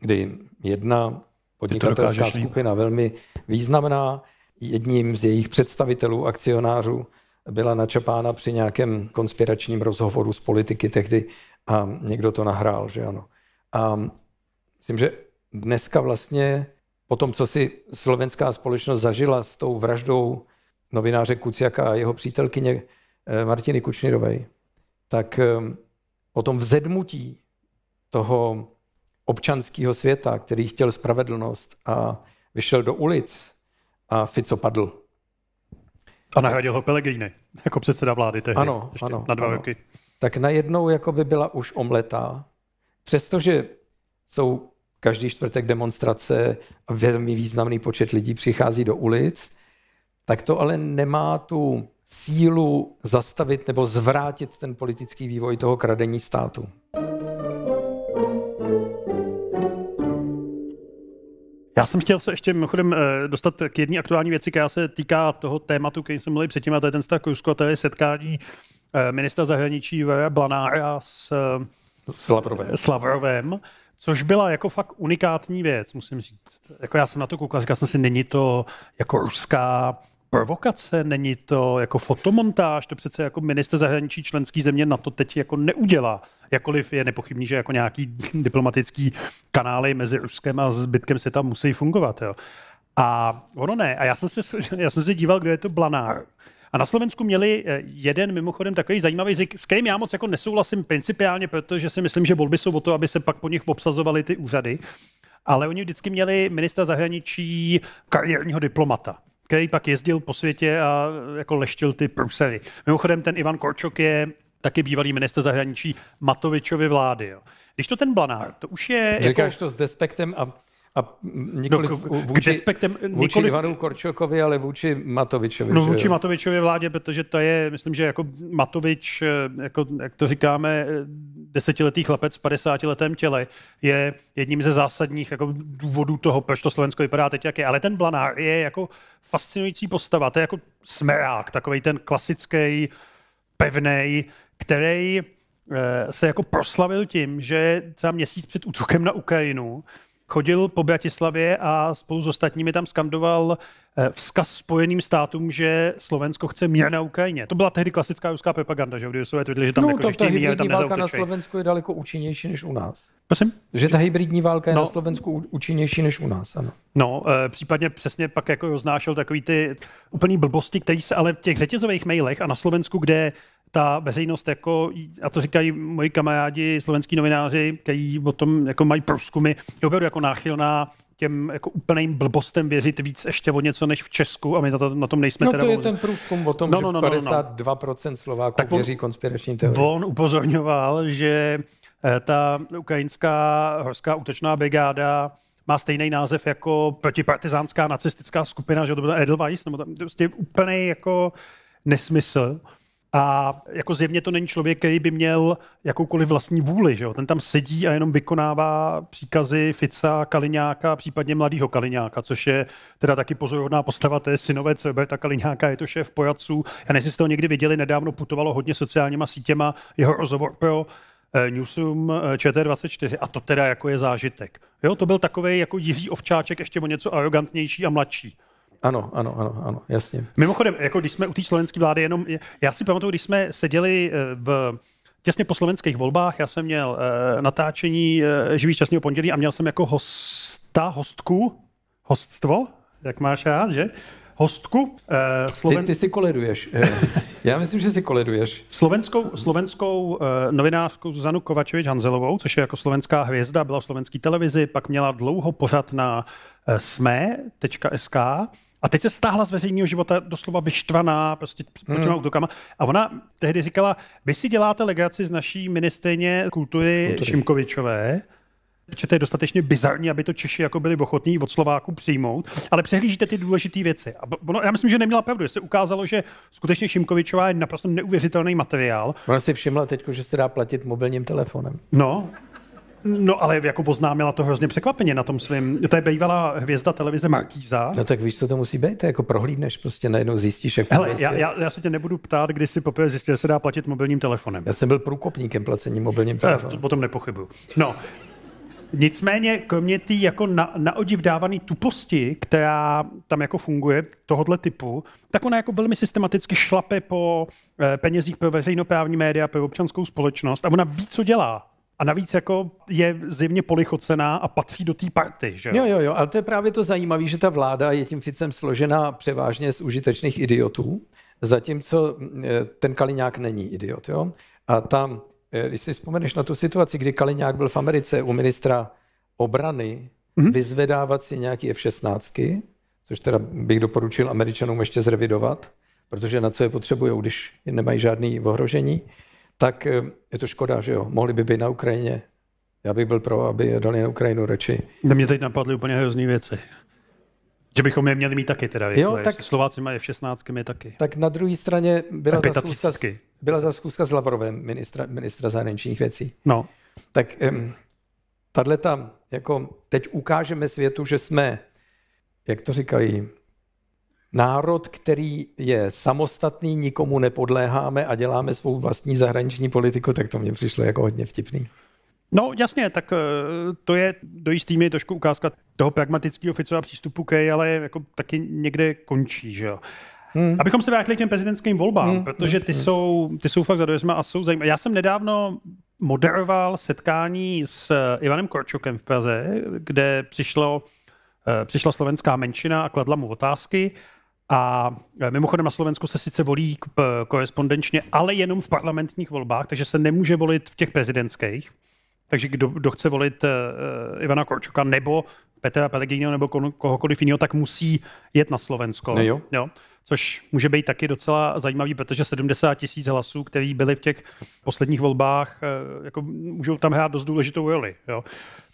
kdy jedna podnikatelská skupina velmi významná, jedním z jejich představitelů, akcionářů, byla načapána při nějakém konspiračním rozhovoru s politiky tehdy a někdo to nahrál, že ano. A myslím, že dneska vlastně po tom, co si slovenská společnost zažila s tou vraždou novináře Kuciaka a jeho přítelkyně eh, Martiny Kučnirovej, tak eh, o tom vzedmutí toho občanského světa, který chtěl spravedlnost a vyšel do ulic a Fico padl. A nahradil ho Pelegrini jako předseda vlády tehdy. Ano, ještě ano. Na dva ano. roky. Tak najednou jako by byla už omletá. Přestože jsou každý čtvrtek demonstrace a velmi významný počet lidí přichází do ulic, tak to ale nemá tu sílu zastavit nebo zvrátit ten politický vývoj toho kradení státu. Já jsem chtěl se ještě mimochodem eh, dostat k jedné aktuální věci, která se týká toho tématu, který jsme mluvili předtím, a to je ten stav rusko a to je setkání eh, ministra zahraničí Vera Blanára s, s, Lavrovem. s Lavrovem, což byla jako fakt unikátní věc, musím říct. Jako já jsem na to koukal, říkal jsem si, není to jako ruská provokace, není to jako fotomontáž, to přece jako minister zahraničí členský země na to teď jako neudělá. Jakoliv je nepochybný, že jako nějaký diplomatický kanály mezi Ruskem a zbytkem tam musí fungovat. Jo. A ono ne. A já jsem, se, já jsem se díval, kdo je to Blanár. A na Slovensku měli eh, jeden mimochodem takový zajímavý zvyk, s kterým já moc jako nesouhlasím principiálně, protože si myslím, že volby jsou o to, aby se pak po nich obsazovaly ty úřady. Ale oni vždycky měli ministra zahraničí kariérního diplomata který pak jezdil po světě a jako leštil ty prusery. Mimochodem ten Ivan Korčok je taky bývalý minister zahraničí Matovičovy vlády. Jo. Když to ten Blanár, to už je... Říkáš jako... to s despektem a a nikoli no, vůči, k despektem, nikoli... vůči Ivanu Korčokovi, ale vůči Matovičovi. No vůči Matovičově vládě, protože ta je, myslím, že jako Matovič, eh, jako, jak to říkáme, eh, desetiletý chlapec v 50 letém těle, je jedním ze zásadních jako, důvodů toho, proč to Slovensko vypadá teď, jak je. Ale ten Blanár je jako fascinující postava, to je jako smerák, takový ten klasický, pevný, který eh, se jako proslavil tím, že třeba měsíc před útokem na Ukrajinu chodil po Bratislavě a spolu s ostatními tam skandoval eh, vzkaz Spojeným státům, že Slovensko chce mír na Ukrajině. To byla tehdy klasická ruská propaganda, že Rusové tvrdili, že tam no, jako, to, že ta mír, tam válka na Slovensku je daleko účinnější než u nás. Prosím? Že ta hybridní válka je no, na Slovensku účinnější než u nás, ano. No, e, případně přesně pak jako roznášel takový ty úplný blbosti, které se ale v těch řetězových mailech a na Slovensku, kde ta veřejnost, jako, a to říkají moji kamarádi, slovenský novináři, kteří o tom jako mají průzkumy, je opravdu jako náchylná těm jako úplným blbostem věřit víc ještě o něco než v Česku a my na, to, na tom nejsme no, teda... to je ten průzkum o tom, no, no, no, že no, no. 52% Slováků tak věří konspiračním teoriím. On upozorňoval, že eh, ta ukrajinská horská útočná brigáda má stejný název jako protipartizánská nacistická skupina, že to byla Edelweiss, nebo tam prostě úplný jako nesmysl. Uh, a jako zjevně to není člověk, který by měl jakoukoliv vlastní vůli. Že jo? Ten tam sedí a jenom vykonává příkazy Fica, Kaliňáka, případně mladého Kaliňáka, což je teda taky pozorovná postava té synové Ta Kaliňáka, je to šéf pojaců. Já nejsi z toho někdy viděli, nedávno putovalo hodně sociálníma sítěma jeho rozhovor pro eh, Newsroom eh, ČT24 a to teda jako je zážitek. Jo, to byl takový jako Jiří Ovčáček ještě o něco arrogantnější a mladší. Ano, ano, ano, ano, jasně. Mimochodem, jako když jsme u té slovenské vlády, jenom, já si pamatuju, když jsme seděli eh, v těsně po slovenských volbách, já jsem měl uh, natáčení uh, živý šťastného pondělí a měl jsem jako hosta, hostku, hoststvo, jak máš rád, že? Hostku. Uh, Sloven... ty, ty si koleduješ. já myslím, že si koleduješ. Slovenskou, slovenskou uh, novinářku Zuzanu Kovačevič-Hanzelovou, což je jako slovenská hvězda, byla v slovenské televizi, pak měla dlouho pořad na uh, sme.sk a teď se stáhla z veřejného života doslova vyštvaná prostě pod hmm. těma hmm. útokama. A ona tehdy říkala, vy si děláte legaci z naší ministerně kultury, kultury. Šimkovičové, že to je dostatečně bizarní, aby to Češi jako byli ochotní od slováku přijmout, ale přehlížíte ty důležité věci. A ono, já myslím, že neměla pravdu, že se ukázalo, že skutečně Šimkovičová je naprosto neuvěřitelný materiál. Ona si všimla teď, že se dá platit mobilním telefonem. No, No ale jako poznámila to hrozně překvapeně na tom svém. To je bývalá hvězda televize Markýza. No tak víš, co to musí být? To jako prohlídneš, prostě najednou zjistíš, jak Hele, já, já, já, se tě nebudu ptát, kdy si poprvé zjistil, že se dá platit mobilním telefonem. Já jsem byl průkopníkem placení mobilním eh, telefonem. To, to potom nepochybuju. No, Nicméně, kromě té jako na, na odiv dávané tuposti, která tam jako funguje, tohohle typu, tak ona jako velmi systematicky šlape po eh, penězích pro veřejnoprávní média, pro občanskou společnost a ona ví, co dělá. A navíc jako je zjevně polichocená a patří do té party, že jo? Jo, jo, ale to je právě to zajímavé, že ta vláda je tím Ficem složená převážně z užitečných idiotů, zatímco eh, ten Kaliňák není idiot, jo? A tam, eh, když si vzpomeneš na tu situaci, kdy Kaliňák byl v Americe u ministra obrany mm-hmm. vyzvedávat si nějaký F-16, což teda bych doporučil američanům ještě zrevidovat, protože na co je potřebují, když nemají žádný ohrožení, tak eh, je to škoda, že jo. Mohli by být na Ukrajině. Já bych byl pro, aby je dali na Ukrajinu radši. Na no, mě teď napadly úplně hrozný věci. Že bychom je měli mít taky teda. Jako jo, tak, Slováci mají v 16, my taky. Tak na druhé straně byla ta, schůzka, byla ta schůzka s Lavrovem, ministra, ministra zahraničních věcí. No. Tak um, tam, jako teď ukážeme světu, že jsme, jak to říkali národ, který je samostatný, nikomu nepodléháme a děláme svou vlastní zahraniční politiku, tak to mně přišlo jako hodně vtipný. No jasně, tak eh, to je do jistý míry trošku ukázka toho pragmatického Ficova přístupu k ale jako taky někde končí, že jo. Hmm. Abychom se vrátili k těm prezidentským volbám, hmm. protože ty, hmm. jsou, ty jsou fakt za a jsou zajímavé. Já jsem nedávno moderoval setkání s eh, Ivanem Korčokem v Praze, kde přišlo, eh, přišla slovenská menšina a kladla mu otázky a eh, mimochodem na Slovensku se sice volí eh, korespondenčně, ale jenom v parlamentních volbách, takže se nemůže volit v těch prezidentských. Takže kdo, kdo chce volit uh, Ivana Korčoka nebo Petra Pellegriniho nebo kon, kohokoliv jiného, tak musí jet na Slovensko. Ne, no jo. Jo? Což může být taky docela zajímavý, protože 70 tisíc hlasů, které byly v těch posledních volbách, uh, jako můžou tam hrát dost důležitou roli. Jo?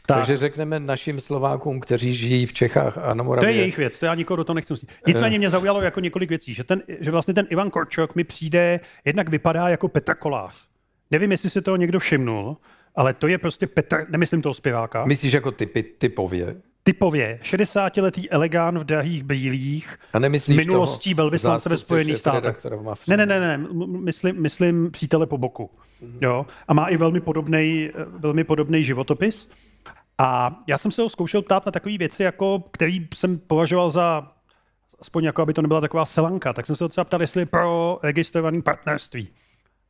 Tak. Takže řekneme našim Slovákům, kteří žijí v Čechách a na Moravě. To je jejich věc, to já nikoho do toho nechci musít. Nicméně eh. mě zaujalo jako několik věcí, že, ten, že vlastně ten Ivan Korčok mi přijde, jednak vypadá jako Petr Kolář. Nevím, jestli se toho někdo všimnul, ale to je prostě Petr, nemyslím toho zpěváka. Myslíš jako typy, typově? Typově, 60-letý elegán v drahých brýlích, a nemyslíš minulostí velvyslance ve Spojených státech. Ne, ne, ne, ne, myslím, myslím přítele po boku. Mm-hmm. Jo? A má i velmi podobný eh, velmi podobný životopis. A já jsem se ho zkoušel ptát na takové věci, jako, který jsem považoval za aspoň jako, aby to nebyla taková selanka, tak jsem se ho třeba ptal, jestli pro registrované partnerství.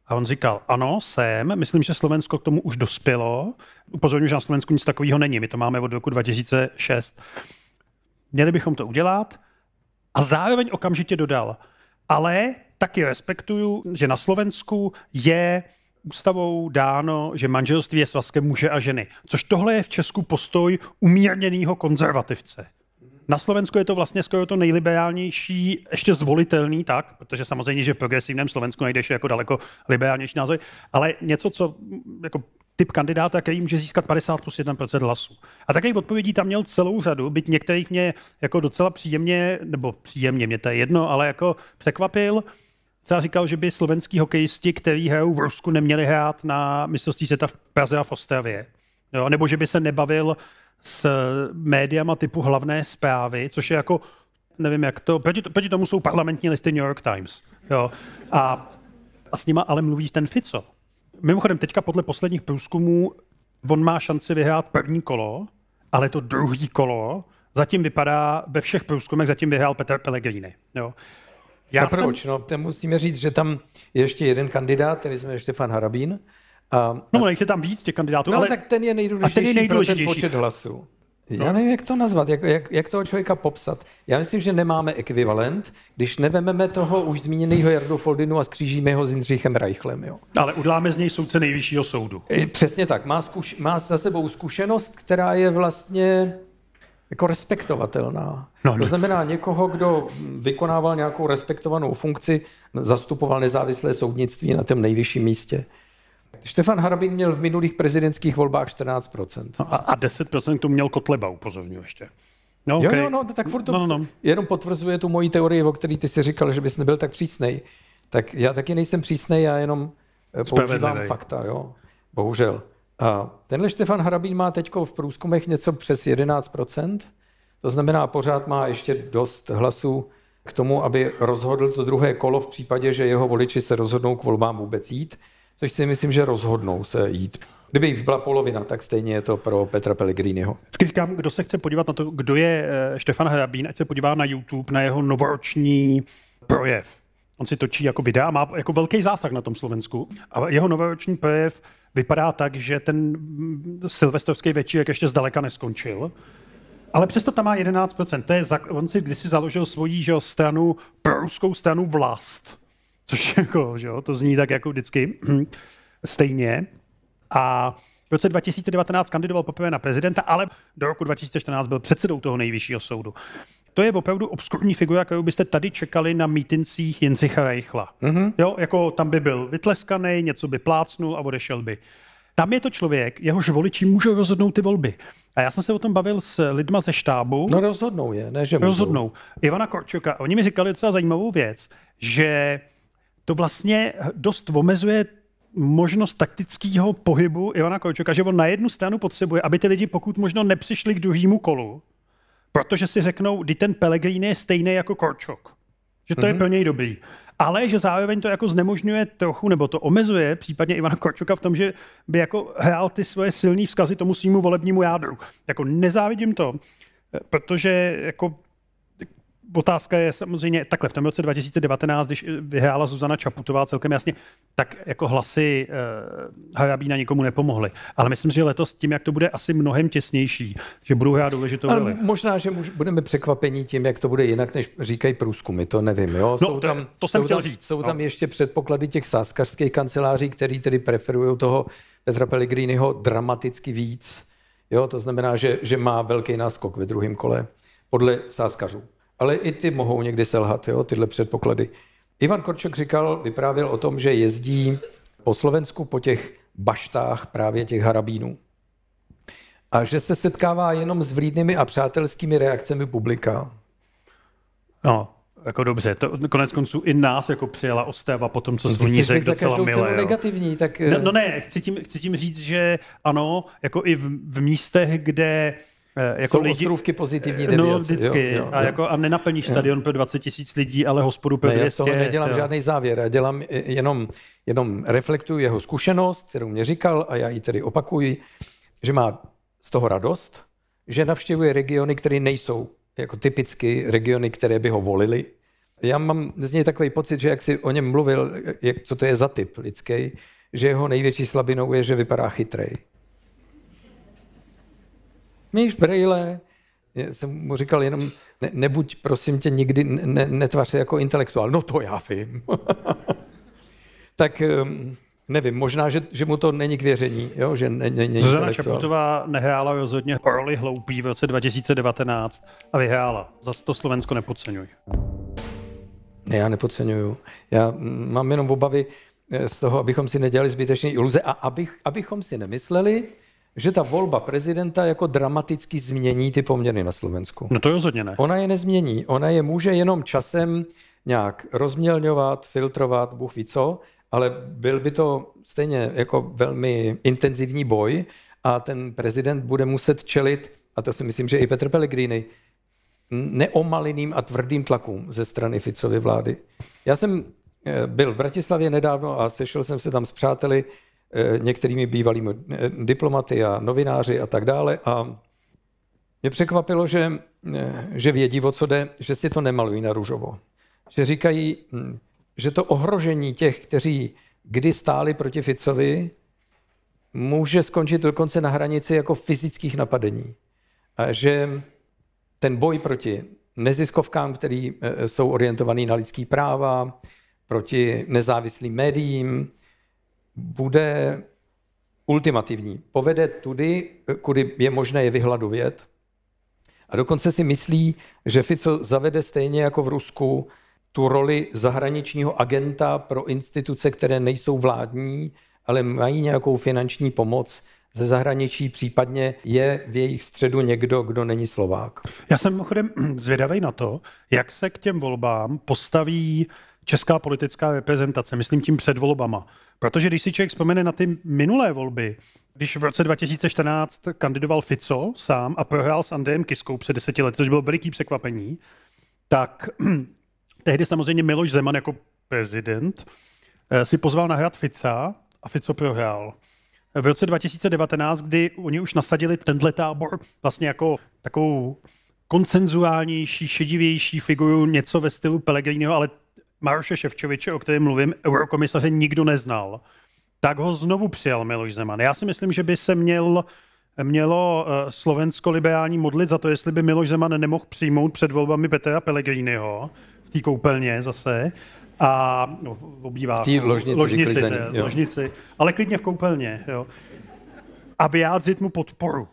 A on říkal, ano, jsem, myslím, že Slovensko k tomu už dospělo. Upozorňuji, že na Slovensku nic takového není, my to máme od roku 2006. Měli bychom to udělat a zároveň okamžitě dodal, ale taky respektuju, že na Slovensku je ústavou dáno, že manželství je svazkem muže a ženy. Což tohle je v Česku postoj umírněného konzervativce. Na Slovensku je to vlastně skoro to nejliberálnější, ještě zvolitelný tak, protože samozřejmě, že v progresivním Slovensku najdeš jako daleko liberálnější názor, ale něco, co mm, jako typ kandidáta, který může získat 50 plus 1% hlasů. A takových odpovědí tam měl celou řadu, byť některých mě jako docela příjemně, nebo příjemně, mě to je jedno, ale jako překvapil, třeba říkal, že by slovenský hokejisti, který hrajou v Rusku, neměli hrát na mistrovství světa v Praze a v Ostravě. Jo, nebo že by se nebavil s médiama typu hlavné zprávy, což je jako, nevím jak to, proti, proti tomu jsou parlamentní listy New York Times. Jo. A, a s nima ale mluví ten Fico. Mimochodem, teďka podle posledních průzkumů on má šanci vyhrát první kolo, ale to druhý kolo zatím vypadá, ve všech průzkumech zatím vyhrál Petr Pellegrini. Jo. Já proč? Jsem... No, ten musíme říct, že tam je ještě jeden kandidát, který jsme Štefan Harabín. A, no, a... je tam víc těch kandidátů, no, ale... tak ten je nejdůležitější, ten je nejdůležitější pro ten počet hlasů. No. Já nevím, jak to nazvat, jak, jak, jak toho člověka popsat. Já myslím, že nemáme ekvivalent, když nevememe toho už zmíněného Jardu Foldinu a skřížíme ho s Jindřichem Reichlem. Jo. Ale udláme z něj soudce nejvyššího soudu. Přesně tak. Má, zkuš, má za sebou zkušenost, která je vlastně jako respektovatelná. No, to no. znamená někoho, kdo vykonával nějakou respektovanou funkci, zastupoval nezávislé soudnictví na tom nejvyšším místě. Štefan Harabin měl v minulých prezidentských volbách 14%. No a, a 10% to měl Kotleba, upozorňuji ještě. No, okay. jo, jo, no, tak furt to no, no, no. jenom potvrzuje tu moji teorii, o které ty si říkal, že bys nebyl tak přísnej. Tak já taky nejsem přísnej, já jenom eh, používám fakta, jo. Bohužel. A tenhle Štefan Hrabín má teď v průzkumech něco přes 11%, to znamená, pořád má ještě dost hlasů k tomu, aby rozhodl to druhé kolo v případě, že jeho voliči se rozhodnou k volbám vůbec jít, což si myslím, že rozhodnou se jít. Kdyby jich byla polovina, tak stejně je to pro Petra Pellegriniho. Vždycky říkám, kdo se chce podívat na to, kdo je eh, Štefan Hrabín, ať se podívá na YouTube, na jeho novoroční projev On si točí jako videa, má jako velký zásah na tom Slovensku. A jeho novoroční projev vypadá tak, že ten silvestrovský večírek ještě zdaleka neskončil. Ale přesto tam má 11%. To je, on si kdysi založil svoji že, stranu, proruskou stranu vlast. Což jako, že, to zní tak jako vždycky stejně. A v roce 2019 kandidoval poprvé na prezidenta, ale do roku 2014 byl předsedou toho nejvyššího soudu to je opravdu obskurní figura, kterou byste tady čekali na mítincích Jindřicha Reichla. Mm-hmm. Jo, jako tam by byl vytleskaný, něco by plácnul a odešel by. Tam je to člověk, jehož voliči můžou rozhodnout ty volby. A já jsem se o tom bavil s lidma ze štábu. No rozhodnou je, ne že můžou. Rozhodnou. Ivana Korčoka. Oni mi říkali docela zajímavou věc, že to vlastně dost omezuje možnost taktického pohybu Ivana Korčoka, že on na jednu stranu potřebuje, aby ty lidi pokud možno nepřišli k druhému kolu, Protože si řeknou, kdy ten Pelegrini je stejný jako Korčok. Že to mm-hmm. je mhm. pro něj dobrý. Ale že zároveň to jako znemožňuje trochu, nebo to omezuje případně Ivana Korčoka v tom, že by jako hrál ty svoje silné vzkazy tomu svýmu volebnímu jádru. Jako nezávidím to, eh, protože jako Otázka je samozřejmě takhle. V tom roce 2019, když vyhrála Zuzana Čaputová celkem jasně, tak jako hlasy eh, Harabína nikomu nepomohly. Ale myslím, že letos tím, jak to bude asi mnohem těsnější, že budou hrát důležitou roli. Možná, že můž, budeme překvapení tím, jak to bude jinak, než říkají průzkumy, to nevím. Jo? No, jsou tam, to, to jsem jsou chtěl tam, říct. Jsou no. tam ještě předpoklady těch sáskařských kanceláří, který tedy preferují toho Petra Pellegriniho dramaticky víc. Jo? To znamená, že, že má velký náskok ve druhém kole podle sáskařů ale i ty mohou někdy selhat, jo, tyhle předpoklady. Ivan Korčok říkal, vyprávěl o tom, že jezdí po Slovensku po těch baštách právě těch harabínů a že se setkává jenom s vlídnými a přátelskými reakcemi publika. No, jako dobře, to konec konců i nás jako přijela Ostéva po tom, co no, zvoní řekl docela milé. negativní, tak... No, eh, no ne, chci tím, chci tím říct, že ano, jako i v, v místech, kde Eh, jako Jsou lidi... ostrůvky pozitivní eh, deviace. No vždycky. Jo, jo, jo. A, jako, a nenaplníš stadion jo. pro 20 tisíc lidí, ale hospodu pro 200. Ne, já z toho nedělám jo. žádný závěr. Já dělám jenom, jenom reflektuju jeho zkušenost, kterou mě říkal a já ji tedy opakuji, že má z toho radost, že navštěvuje regiony, které nejsou jako typicky regiony, které by ho volili. Já mám z něj takový pocit, že jak si o něm mluvil, jak, co to je za typ lidský, že jeho největší slabinou je, že vypadá chytrej. Míš brejle. Já jsem mu říkal jenom, ne, nebuď prosím tě nikdy, ne, netvař se jako intelektuál. No to já vím. tak ehm, nevím, možná, že, že mu to není k věření, jo? že ne, ne, není Zuzana Čaputová nehrála rozhodně roli hloupý v roce 2019 a vyhrála. Za to Slovensko nepodceňuj. Ne, já nepodceňuju. Já mm, mám jenom obavy eh, z toho, abychom si nedělali zbytečné iluze a abych, abychom si nemysleli, že ta volba prezidenta jako dramaticky změní ty poměry na Slovensku. No to rozhodně ne. Ona je nezmění, ona je může jenom časem nějak rozmělňovat, filtrovat, bůh ví co, ale byl by to stejně jako velmi intenzivní boj a ten prezident bude muset čelit, a to si myslím, že i Petr Pellegrini, neomaliným a tvrdým tlakům ze strany Ficovy vlády. Já jsem eh, byl v Bratislavě nedávno a sešel jsem se tam s přáteli Eh, některými bývalými eh, diplomaty a novináři a tak dále. A mě překvapilo, že, eh, že vědí, o co jde, že si to nemalují na růžovo. Že říkají, hm, že to ohrožení těch, kteří kdy stáli proti Ficovi, může skončit dokonce na hranici jako fyzických napadení. A že ten boj proti neziskovkám, který jsou orientovaný na lidský práva, proti nezávislým médiím, bude ultimativní. Povede tudy, kudy je možné je vyhladovět. A dokonce si myslí, že Fico zavede stejně jako v Rusku tu roli zahraničního agenta pro instituce, které nejsou vládní, ale mají nějakou finanční pomoc ze zahraničí, případně je v jejich středu někdo, kdo není Slovák. Já jsem mimochodem zvědavý na to, jak se k těm volbám postaví česká politická reprezentace, myslím tím před volbama. Protože když si člověk vzpomene na ty minulé volby, když v roce 2014 kandidoval Fico sám a prohrál s Andrejem Kiskou před deseti lety, což bylo veliký překvapení, tak tehdy samozřejmě Miloš Zeman jako prezident eh, si pozval na hrad Fica a Fico prohrál. V roce 2019, kdy oni už nasadili tenhle tábor vlastně jako takovou koncenzuálnější, šedivější figuru, něco ve stylu Pellegriniho, ale Maroše Ševčoviče, o kterém mluvím, eurokomisaře nikdo neznal, tak ho znovu přijal Miloš Zeman. Já si myslím, že by se měl mělo eh, Slovensko liberální modlit za to, jestli by Miloš Zeman nemohl přijmout před volbami Petra Pellegriniho v té koupelně zase a no, obývá v té ložnici, ložnici, té, ní, ložnici, ale klidně v koupelně. Jo. A vyjádřit mu podporu.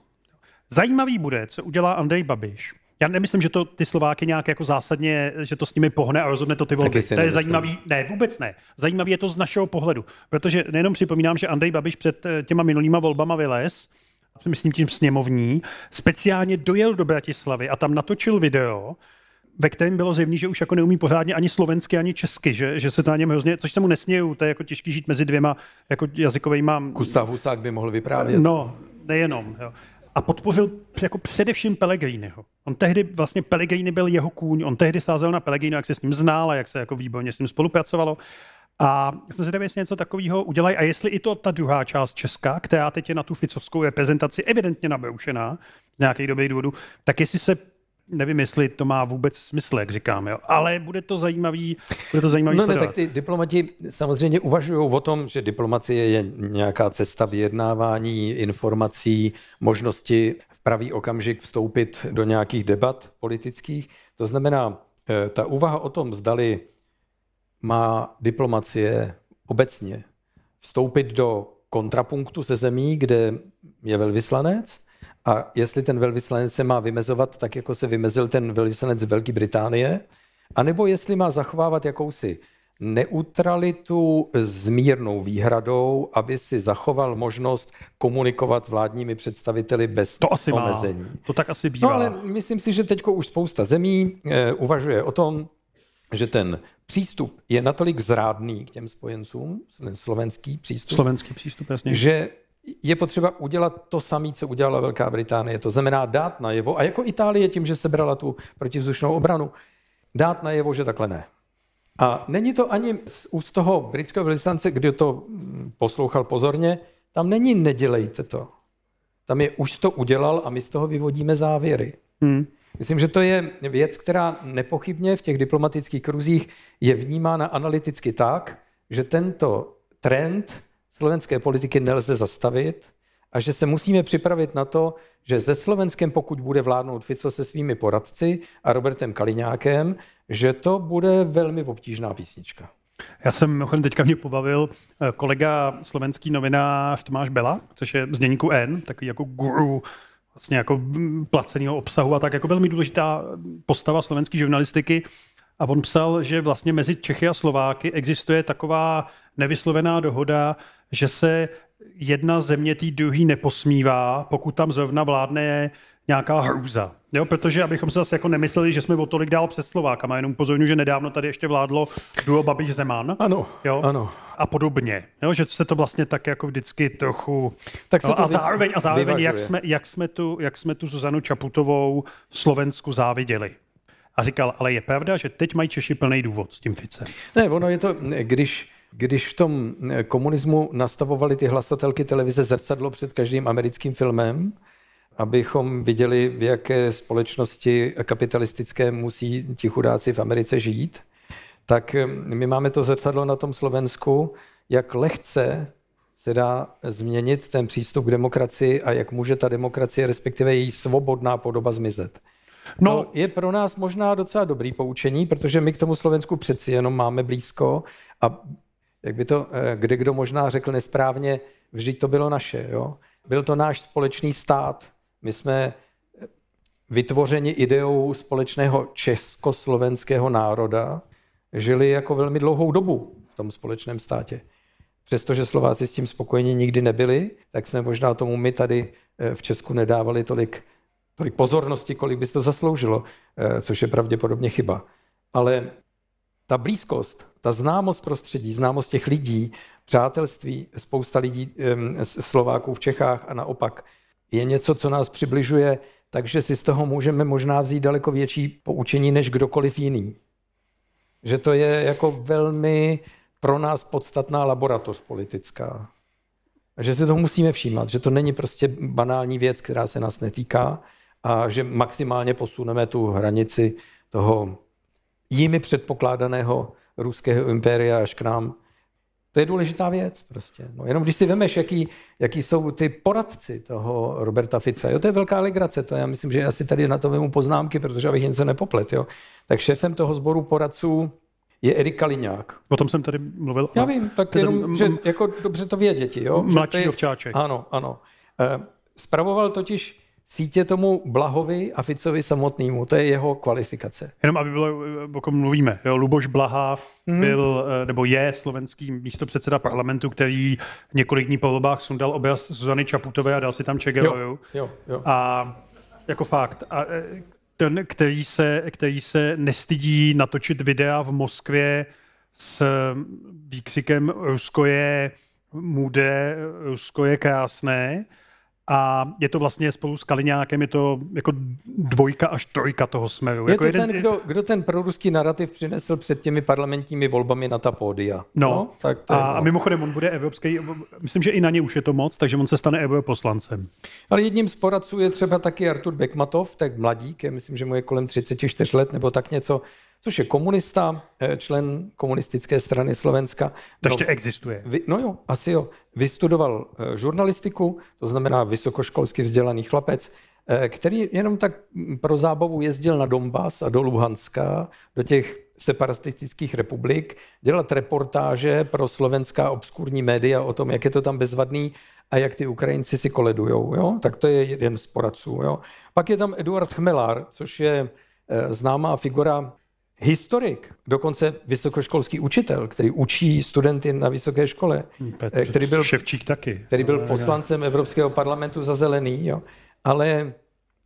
Zajímavý bude, co udělá Andrej Babiš, já nemyslím, že to ty Slováky nějak jako zásadně, že to s nimi pohne a rozhodne to ty volby. To je zajímavý, ne, vůbec ne. Zajímavý je to z našeho pohledu, protože nejenom připomínám, že Andrej Babiš před eh, těma minulýma volbama vylez, myslím tím sněmovní, speciálně dojel do Bratislavy a tam natočil video, ve kterém bylo zjevný, že už jako neumí pořádně ani slovensky, ani česky, že, že se to na něm hrozně, což se mu nesměju, to je jako těžký žít mezi dvěma jako jazykovými. Kustav Husák by mohl vyprávět. No, nejenom. Jo a podpořil jako především Pellegriniho. On tehdy, vlastně Pellegrini byl jeho kůň, on tehdy sázel na Pellegrino, jak se s ním znal a jak se jako výborně s ním spolupracovalo. A jsem se jestli něco takového udělají. A jestli i to ta druhá část Česká, která teď je na tu Ficovskou reprezentaci evidentně nabroušená z nějakých dobrých důvodů, tak jestli se nevím, jestli to má vůbec smysl, jak říkám, jo. ale bude to zajímavý, bude to zajímavý No ne, tak ty diplomati samozřejmě uvažují o tom, že diplomacie je nějaká cesta vyjednávání, informací, možnosti v pravý okamžik vstoupit do nějakých debat politických. To znamená, eh, ta úvaha o tom, zdali má diplomacie obecně vstoupit do kontrapunktu se zemí, kde je velvyslanec, a jestli ten velvyslanec se má vymezovat tak, jako se vymezil ten velvyslanec Velké Británie, anebo jestli má zachovávat jakousi neutralitu s mírnou výhradou, aby si zachoval možnost komunikovat vládními představiteli bez to asi omezení. Má. To tak asi no, bývá. No ale myslím si, že teď už spousta zemí eh, uvažuje o tom, že ten přístup je natolik zrádný k těm spojencům, slovenský přístup. Slovenský přístup, jasně. Že je potřeba udělat to samé, co udělala Velká Británie. To znamená dát najevo, a jako Itálie tím, že se brala tu protivzdušnou obranu, dát najevo, že takhle ne. A není to ani z úst toho britského velvyslance, kdo to mm, poslouchal pozorně, tam není nedělejte to. Tam je už to udělal a my z toho vyvodíme závěry. Hmm. Myslím, že to je věc, která nepochybně v těch diplomatických kruzích je vnímána analyticky tak, že tento trend slovenské politiky nelze zastavit a že se musíme připravit na to, že ze Slovenskem, pokud bude vládnout Fico se svými poradci a Robertem Kaliňákem, že to bude velmi obtížná písnička. Já jsem mimochodem teďka mě pobavil eh, kolega slovenský novinář Tomáš Bela, což je z Děníku N, takový jako guru vlastně jako mm, placeného obsahu a tak jako velmi důležitá eh, postava slovenské žurnalistiky. A on psal, že vlastně mezi Čechy a Slováky existuje taková nevyslovená dohoda, že se jedna země té druhý neposmívá, pokud tam zrovna vládne nějaká hrůza. Jo, protože abychom se zase jako nemysleli, že jsme o tolik dál před Slovákama, jenom pozorňu, že nedávno tady ještě vládlo duo Babiš Zeman. Ano, jo? ano. A podobně. Jo, že se to vlastně tak jako vždycky trochu... Tak se no, to a zároveň, a zároveň jak, jsme, jak, jsme tu, jak jsme tu Zuzanu Čaputovou v Slovensku záviděli. A říkal, ale je pravda, že teď mají Češi plný důvod s tím Ficem. Ne, ono je to, když když v tom eh, komunismu nastavovali ty hlasatelky televize zrcadlo před každým americkým filmem, abychom viděli, v jaké společnosti kapitalistické musí ti chudáci v Americe žít, tak eh, my máme to zrcadlo na tom Slovensku, jak lehce se dá změnit ten přístup k demokracii a jak může ta demokracie, respektive její svobodná podoba, zmizet. No, to je pro nás možná docela dobrý poučení, protože my k tomu Slovensku přeci jenom máme blízko a jak by to eh, kde kdo možná řekl nesprávně, vždyť to bylo naše. Jo? Byl to náš společný stát. My jsme eh, vytvořeni ideou společného československého národa, žili jako velmi dlouhou dobu v tom společném státě. Přestože Slováci s tím spokojeni nikdy nebyli, tak jsme možná tomu my tady eh, v Česku nedávali tolik, tolik pozornosti, kolik by se to zasloužilo, což je pravděpodobně chyba. Ale ta blízkost, ta známost prostředí, známost těch lidí, přátelství, spousta lidí Slováků v Čechách a naopak, je něco, co nás přibližuje, takže si z toho můžeme možná vzít daleko větší poučení než kdokoliv jiný. Že to je jako velmi pro nás podstatná laboratoř politická. A že si toho musíme všímat, že to není prostě banální věc, která se nás netýká a že maximálně posuneme tu hranici toho jimi předpokládaného ruského impéria až k nám. To je důležitá věc prostě. No, jenom když si vemeš, jaký, jaký jsou ty poradci toho Roberta Fica. Jo, to je velká legrace, to já myslím, že asi tady na to vemu poznámky, protože abych něco nepoplet. Jo. Tak šéfem toho sboru poradců je Erik Kaliňák. O tom jsem tady mluvil. Já vím, tak jenom, že jako dobře to vědět, jo. Mladší ovčáček. Ano, ano. Eh, spravoval totiž sítě tomu Blahovi a Ficovi samotnému. To je jeho kvalifikace. Jenom aby bylo, o kom mluvíme. Jo, Luboš Blaha mm. byl, eh, nebo je slovenský místopředseda parlamentu, který několik dní po volbách sundal objazd Zuzany Čaputové a dal si tam Čegeroju. Jo, jo, jo. A jako fakt. A eh, ten, který se, který se nestydí natočit videa v Moskvě s výkřikem Rusko je mude, Rusko je krásné, a je to vlastně spolu s Kaliňákem, je to jako dvojka až trojka toho smeru. Je jako to jeden... ten, kdo, kdo ten proruský narrativ přinesl před těmi parlamentními volbami na ta pódia. No, no tak to a, je, no. a mimochodem on bude evropský, myslím, že i na ně už je to moc, takže on se stane europoslancem. Ale jedním z poradců je třeba taky Artur Bekmatov, tak mladík, je, myslím, že mu je kolem 34 let nebo tak něco což je komunista, eh, člen komunistické strany Slovenska. To ještě no, existuje. Vy, no jo, asi jo. Vystudoval eh, žurnalistiku, to znamená vysokoškolsky vzdělaný chlapec, eh, který jenom tak mm, pro zábavu jezdil na Donbass a do Luhanska, do těch separatistických republik, dělat reportáže pro slovenská obskurní média o tom, jak je to tam bezvadný a jak ty Ukrajinci si koledujou. Jo? Tak to je jeden z poradců. Jo? Pak je tam Eduard Chmelar, což je známá figura historik, dokonce vysokoškolský učitel, který učí studenty na vysoké škole, hmm, eh, Petr který byl, Ševčík taky. který byl poslancem Evropského parlamentu za zelený, jo. ale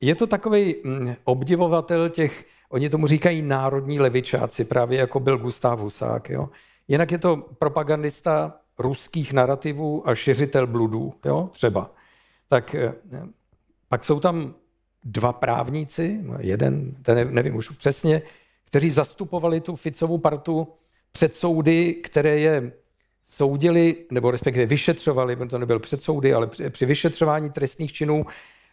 je to takový mm, obdivovatel těch, oni tomu říkají národní levičáci, právě jako byl Gustav Husák. Jo. Jinak je to propagandista ruských narrativů a šiřitel bludů, jo, třeba. Tak eh, pak jsou tam dva právníci, no, jeden, ten nevím už přesně, kteří zastupovali tu Ficovu partu před soudy, které je soudili, nebo respektive vyšetřovali, to nebyl před soudy, ale při vyšetřování trestných činů,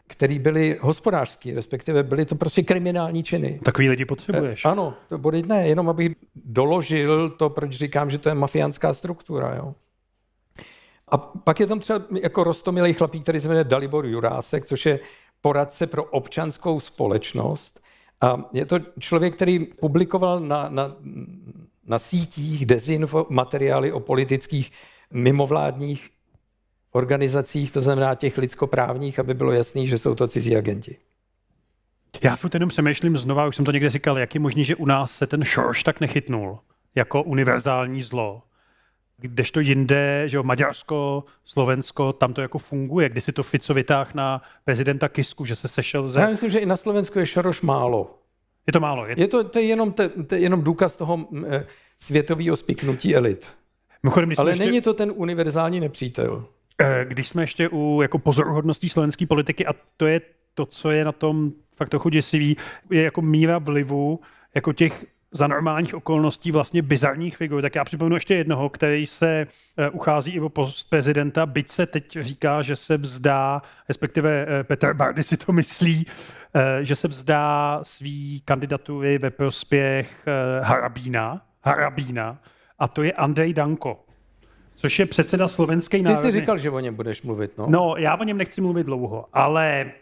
který byly hospodářský, respektive byly to prostě kriminální činy. Takový lidi potřebuješ. E, ano, to bude ne, jenom abych doložil to, proč říkám, že to je mafiánská struktura. Jo. A pak je tam třeba jako rostomilý chlapík, který se jmenuje Dalibor Jurásek, což je poradce pro občanskou společnost, a je to člověk, který publikoval na, na, na sítích dezinfo, materiály o politických mimovládních organizacích, to znamená těch lidskoprávních, aby bylo jasný, že jsou to cizí agenti. Já furt jenom přemýšlím znova, už jsem to někde říkal, jak je možný, že u nás se ten Šorš tak nechytnul jako univerzální zlo kdežto jinde, že jo, Maďarsko, Slovensko, tam to jako funguje. Když si to Fico vytáhl na prezidenta Kisku, že se sešel ze... Já myslím, že i na Slovensku je Šoroš málo. Je to málo. Je, je to, to, je jenom, to, to je jenom důkaz toho eh, světového spiknutí elit. Ale ještě... není to ten univerzální nepřítel. Eh, když jsme ještě u jako pozoruhodností slovenské politiky, a to je to, co je na tom fakt trochu děsivý, je jako míra vlivu jako těch za normálních okolností vlastně bizarních figur. Tak já připomenu ještě jednoho, který se eh, uchází i o post prezidenta, byť se teď říká, že se vzdá, respektive eh, Petr Bardy si to myslí, eh, že se vzdá svý kandidatury ve prospěch Harabína, Harabína a to je Andrej Danko což je předseda slovenské národní... Ty jsi říkal, že o něm budeš mluvit, no? No, já o něm nechci mluvit dlouho, ale...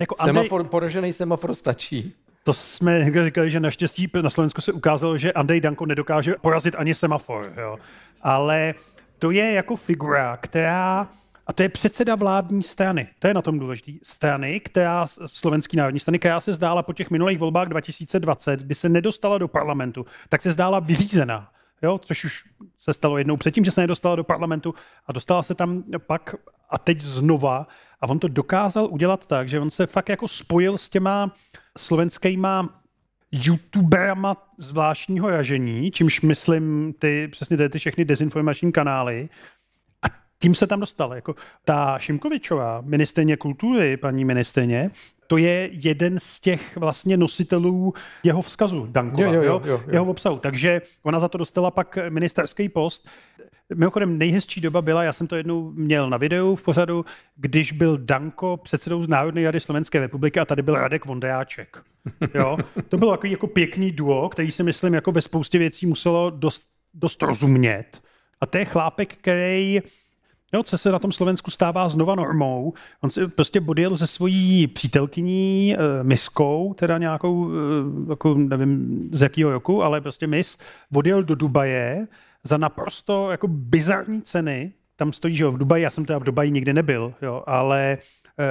Jako Andrej... semafor, poražený semafor stačí. To jsme někde říkali, že naštěstí na Slovensku se ukázalo, že Andrej Danko nedokáže porazit ani semafor. Jo. Ale to je jako figura, která a to je předseda vládní strany. To je na tom důležitý. Strany, která, slovenský národní strany, která se zdála po těch minulých volbách 2020, kdy se nedostala do parlamentu, tak se zdála vyřízená. Jo, což už se stalo jednou předtím, že se nedostala do parlamentu a dostala se tam pak a teď znova. A on to dokázal udělat tak, že on se fakt jako spojil s těma slovenskýma youtuberama zvláštního ražení, čímž myslím ty, přesně ty ty všechny dezinformační kanály, a tím se tam dostal. Jako ta Šimkovičová, ministrině kultury, paní ministerně, to je jeden z těch vlastně nositelů jeho vzkazu, Dankova, jo, jo, jo, jo, jo. jeho obsahu. Takže ona za to dostala pak ministerský post. Mimochodem, nejhezčí doba byla, já jsem to jednou měl na videu v pořadu, když byl Danko předsedou z Národní rady Slovenské republiky a tady byl Radek Vondajáček. Jo? To bylo jako, jako pěkný duo, který si myslím jako ve spoustě věcí muselo dost, dost rozumět. A to je chlápek, který jo, co se na tom Slovensku stává znova normou. On se prostě bodil se svojí přítelkyní, e, miskou, teda nějakou, e, jako nevím z jakého roku, ale prostě mis, bodil do Dubaje za naprosto jako bizarní ceny, tam stojí, že jo, v Dubaji, já jsem teda v Dubaji nikdy nebyl, jo, ale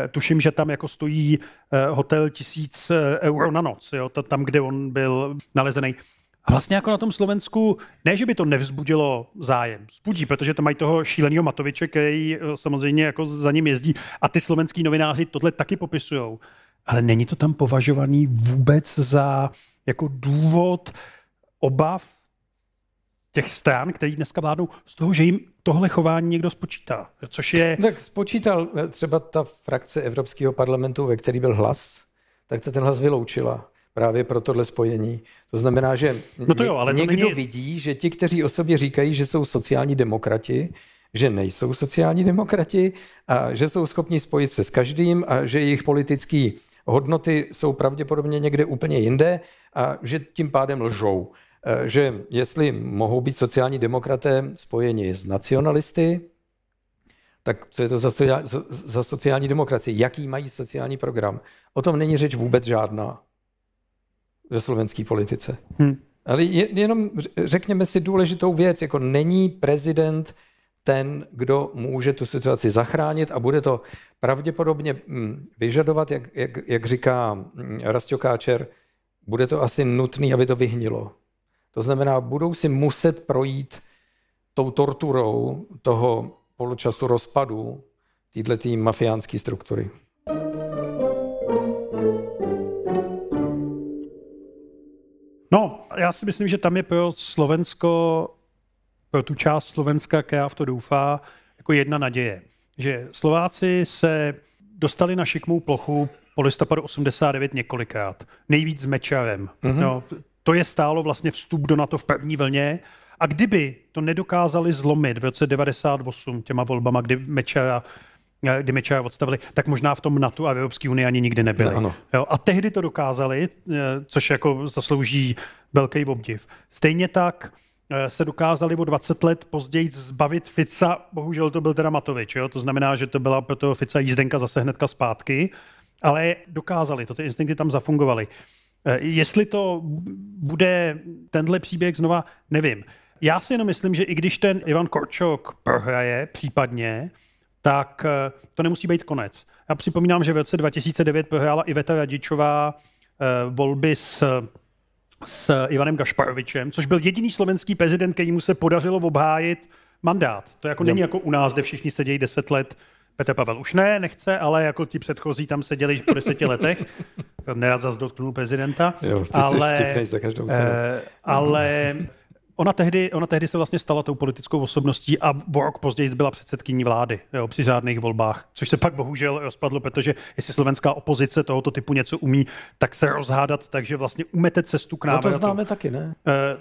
e, tuším, že tam jako stojí e, hotel tisíc eh, euro na noc, jo, to, tam, kde on byl nalezený. A vlastně jako na tom Slovensku, ne, že by to nevzbudilo zájem, vzbudí, protože tam mají toho šíleného Matoviče, který samozřejmě jako za ním jezdí a ty slovenský novináři tohle taky popisujou. Ale není to tam považovaný vůbec za jako důvod obav těch stran, který dneska vládnou, z toho, že jim tohle chování někdo spočítá, což je... Tak spočítal eh, třeba ta frakce Evropského parlamentu, ve který byl hlas, tak to ten hlas vyloučila právě pro tohle spojení. To znamená, že no to jo, ale někdo to není... vidí, že ti, kteří o sobě říkají, že jsou sociální demokrati, že nejsou sociální demokrati a že jsou schopni spojit se s každým a že jejich politické hodnoty jsou pravděpodobně někde úplně jinde a že tím pádem lžou. Eh, že jestli mohou být sociální demokraté spojeni s nacionalisty, tak co je to za, sociální, za sociální demokracii? Jaký mají sociální program? O tom není řeč vůbec žádná ve slovenské politice. Hmm. Ale jenom řekněme si důležitou věc, jako není prezident ten, kdo může tu situaci zachránit a bude to pravděpodobně hm, vyžadovat, jak, jak, jak říká hm, Rastěkáčer, bude to asi nutné, aby to vyhnilo. To znamená, budou si muset projít tou torturou toho poločasu rozpadu této mafiánské struktury. No, já si myslím, že tam je pro Slovensko, pro tu část Slovenska, která v to doufá, jako jedna naděje. Že Slováci se dostali na šikmou plochu po listopadu 89 několikrát. Nejvíc s Mečarem. Mm-hmm. No, to je stálo vlastně vstup do NATO v první vlně. A kdyby to nedokázali zlomit v roce 98 těma volbama, kdy Mečera eh, kdy Mečera odstavili, tak možná v tom NATO a v Evropské unii ani nikdy nebyli. Ano. jo, a tehdy to dokázali, eh, což jako zaslouží velký obdiv. Stejně tak eh, se dokázali o 20 let později zbavit Fica, bohužel to byl teda Matovič, jo? to znamená, že to byla pro toho Fica jízdenka zase hnedka zpátky, ale dokázali to, ty instinkty tam zafungovaly. Eh, jestli to bude tenhle příběh znova, nevím. Já si jenom myslím, že i když ten Ivan Korčok prohraje případně, tak eh, to nemusí být konec. Já připomínám, že v roce 2009 prohrála Iveta Radičová eh, volby s, s Ivanem Gašparovičem, což byl jediný slovenský prezident, který mu se podařilo obhájit mandát. To jako není jako u nás, kde všichni sedějí 10 let Petr Pavel už ne, nechce, ale jako ti předchozí tam seděli po deseti letech. Nerad zase dotknu prezidenta. Jo, ty ale, za každou cenu. Eh, ale ona tehdy, ona tehdy se vlastně stala tou politickou osobností a rok později byla předsedkyní vlády jo, při řádných volbách, což se pak bohužel rozpadlo, protože jestli slovenská opozice tohoto typu něco umí, tak se rozhádat, takže vlastně umete cestu k návratu. No to známe taky, ne? Eh,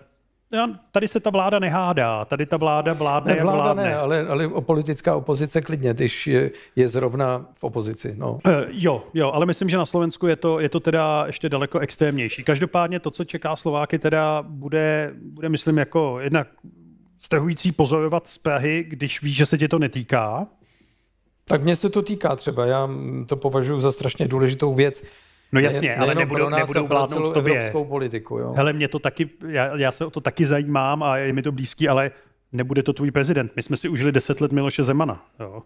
Tady se ta vláda nehádá, tady ta vláda vládne, ne, vláda vládne. Ne, ale, ale politická opozice klidně, když je, je zrovna v opozici. No. E, jo, jo, ale myslím, že na Slovensku je to, je to teda ještě daleko extrémnější. Každopádně to, co čeká Slováky, teda bude, bude myslím, jako jednak strhující pozorovat z Prahy, když ví, že se tě to netýká. Tak mě se to týká třeba, já to považuji za strašně důležitou věc No jasně, ale nebudou, nebudou vládnout tobě. politiku, jo. Hele, mě to taky, já, já se o to taky zajímám a je mi to blízký, ale nebude to tvůj prezident. My jsme si užili deset let Miloše Zemana. Jo.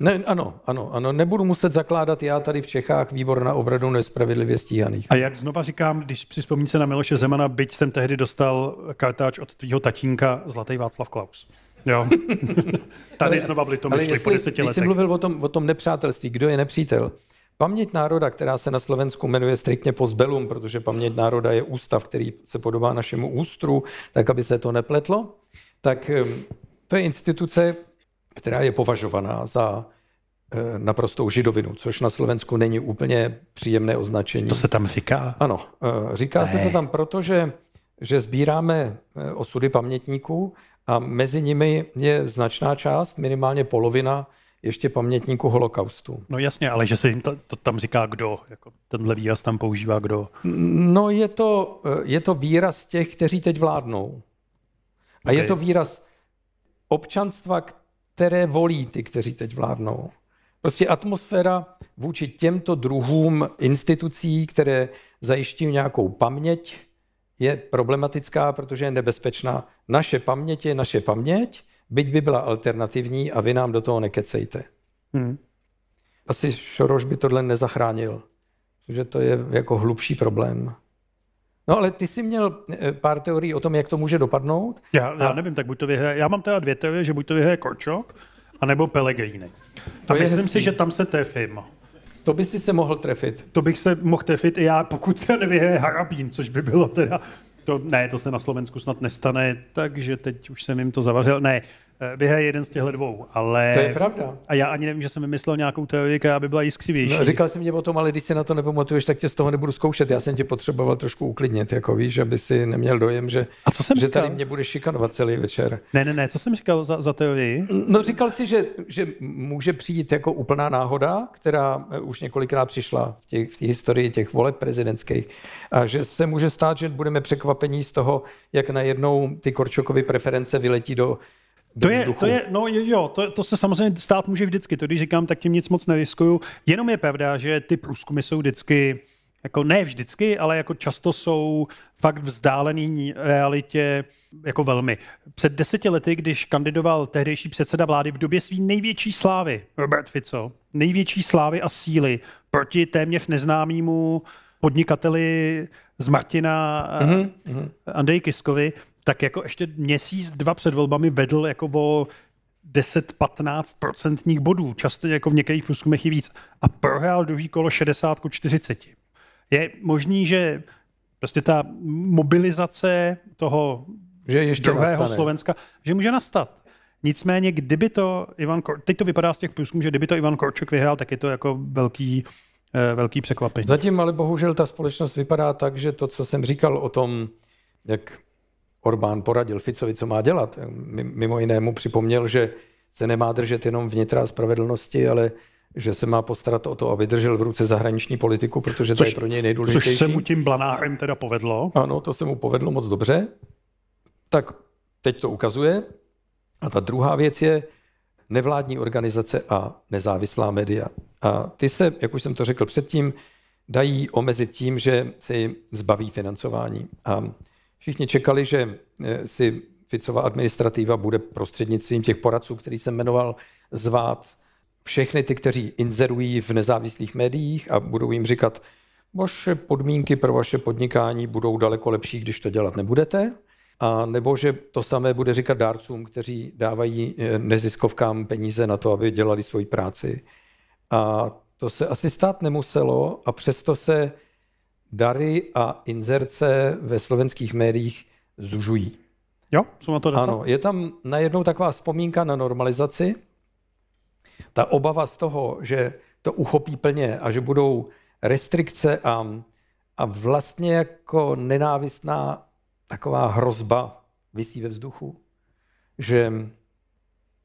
Ne, ano, ano, ano. Nebudu muset zakládat já tady v Čechách výbor na obradu nespravedlivě stíhaných. A jak znova říkám, když přispomín se na Miloše Zemana, byť jsem tehdy dostal kartáč od tvýho tatínka Zlatý Václav Klaus. Jo. Tady ale, znova v to po deseti letech. Když jsi mluvil o tom, o tom nepřátelství, kdo je nepřítel? Paměť národa, která se na Slovensku jmenuje striktně pozbelum, protože paměť národa je ústav, který se podobá našemu ústru, tak aby se to nepletlo, tak ehm, to je instituce, která je považovaná za eh, naprostou židovinu, což na Slovensku není úplně příjemné označení. To se tam říká? Ano, eh, říká ne. se to tam protože že, že sbíráme eh, osudy pamětníků a mezi nimi je značná část, minimálně polovina ještě pamětníku holokaustu. No jasně, ale že se jim to, to tam říká kdo, jako tenhle výraz tam používá kdo. No je to, eh, je to výraz těch, kteří teď vládnou. A okay. je to výraz občanstva, které volí ty, kteří teď vládnou. Prostě atmosféra vůči těmto druhům institucí, které zajišťují nějakou paměť, je problematická, protože je nebezpečná. Naše paměť je naše paměť, byť by byla alternativní a vy nám do toho nekecejte. Hmm. Asi Šoroš by tohle nezachránil, protože to je jako hlubší problém. No ale ty jsi měl eh, pár teorií o tom, jak to může dopadnout. Já, já nevím, tak buď to vyhraje, já mám teda dvě teorie, že buď to vyhraje Korčok, anebo Pelegrini. A to myslím hezký. si, že tam se trefím. To by si se mohl trefit. To bych se mohl trefit i já, pokud to nevyhraje Harabín, což by bylo teda to, ne, to se na Slovensku snad nestane, takže teď už jsem jim to zavařil. Ne, Eh, Běhá jeden z těchto dvou, ale... To je pravda. A já ani nevím, že jsem vymyslel nějakou teorii, která by byla jiskřivější. No, říkal jsi mě o tom, ale když si na to nepamatuješ, tak tě z toho nebudu zkoušet. Já jsem tě potřeboval trošku uklidnit, jako víš, aby si neměl dojem, že, a co jsem že říkal? tady mě budeš šikanovat celý večer. Ne, ne, ne, co jsem říkal za, za teorii? No říkal jsi, že, že může přijít jako úplná náhoda, která eh, už několikrát přišla v té v tě historii těch voleb prezidentských. A že se může stát, že budeme překvapení z toho, jak najednou ty Korčokovy preference vyletí do to je, to je, no jo, to, to se samozřejmě stát může vždycky, to když říkám, tak tím nic moc neriskuju. Jenom je pravda, že ty průzkumy jsou vždycky, jako ne vždycky, ale jako často jsou fakt vzdálený realitě jako velmi. Před deseti lety, když kandidoval tehdejší předseda vlády v době své největší slávy, Robert Fico, největší slávy a síly proti téměř neznámému podnikateli z Martina mm-hmm. Mhm. Eh, Andrej Kiskovi, tak jako ještě měsíc, dva před volbami vedl jako o 10-15% bodů, často jako v některých průzkumech i víc, a prohrál druhý kolo 60 ku 40. Je možný, že prostě ta mobilizace toho že ještě druhého nastane. Slovenska, že může nastat. Nicméně, kdyby to Ivan Kor- teď to vypadá z těch průzkumů, že kdyby to Ivan Korčuk vyhrál, tak je to jako velký, eh, velký překvapení. Zatím ale bohužel ta společnost vypadá tak, že to, co jsem říkal o tom, jak Orbán poradil Ficovi, co má dělat. Mimo jiné mu připomněl, že se nemá držet jenom vnitra spravedlnosti, ale že se má postarat o to, aby držel v ruce zahraniční politiku, protože což, to je pro něj nejdůležitější. Což se mu tím blanárem teda povedlo. Ano, to se mu povedlo moc dobře. Tak teď to ukazuje. A ta druhá věc je nevládní organizace a nezávislá média. A ty se, jak už jsem to řekl předtím, dají omezit tím, že se jim zbaví financování. A Všichni čekali, že eh, si Ficová administrativa bude prostřednictvím těch poradců, který jsem jmenoval, zvát všechny ty, kteří inzerují v nezávislých médiích a budou jim říkat, vaše podmínky pro vaše podnikání budou daleko lepší, když to dělat nebudete, a nebo že to samé bude říkat dárcům, kteří dávají eh, neziskovkám peníze na to, aby dělali svoji práci. A to se asi stát nemuselo a přesto se dary a inzerce ve slovenských médiích zužují. Jo, jsou na to data? Ano, je tam najednou taková vzpomínka na normalizaci. Ta obava z toho, že to uchopí plně a že budou restrikce a, a vlastně jako nenávistná taková hrozba visí ve vzduchu, že,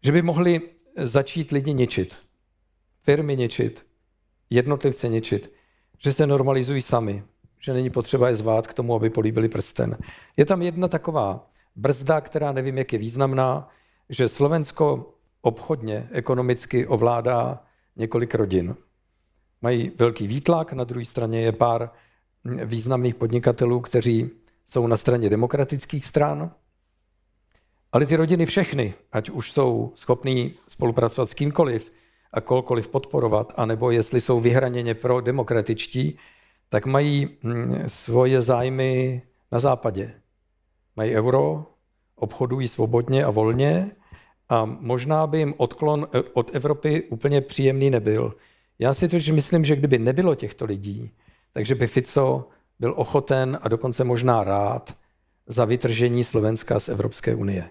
že by mohli začít lidi ničit, firmy ničit, jednotlivce ničit, že se normalizují sami, že není potřeba je zvát k tomu, aby políbili prsten. Je tam jedna taková brzda, která nevím, jak je významná, že Slovensko obchodně, ekonomicky ovládá několik rodin. Mají velký výtlak, na druhé straně je pár významných podnikatelů, kteří jsou na straně demokratických stran, ale ty rodiny všechny, ať už jsou schopní spolupracovat s kýmkoliv a kolkoliv podporovat, anebo jestli jsou vyhraněně pro demokratičtí, tak mají mm, svoje zájmy na západě. Mají euro, obchodují svobodně a volně a možná by jim odklon eh, od Evropy úplně příjemný nebyl. Já si totiž myslím, že kdyby nebylo těchto lidí, takže by Fico byl ochoten a dokonce možná rád za vytržení Slovenska z Evropské unie.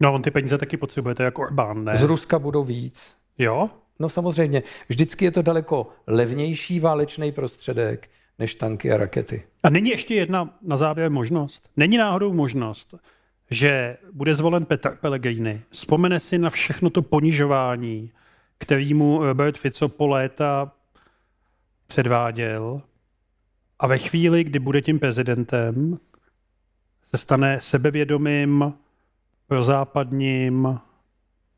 No a on ty peníze taky potřebujete jako Orbán, ne? Z Ruska budou víc. Jo? No samozřejmě. Vždycky je to daleko levnější válečný prostředek, než tanky a rakety. A není ještě jedna na závěr možnost? Není náhodou možnost, že bude zvolen Petr Pellegrini, vzpomene si na všechno to ponižování, mu Robert Fico po léta předváděl a ve chvíli, kdy bude tím prezidentem, se stane sebevědomým, prozápadním,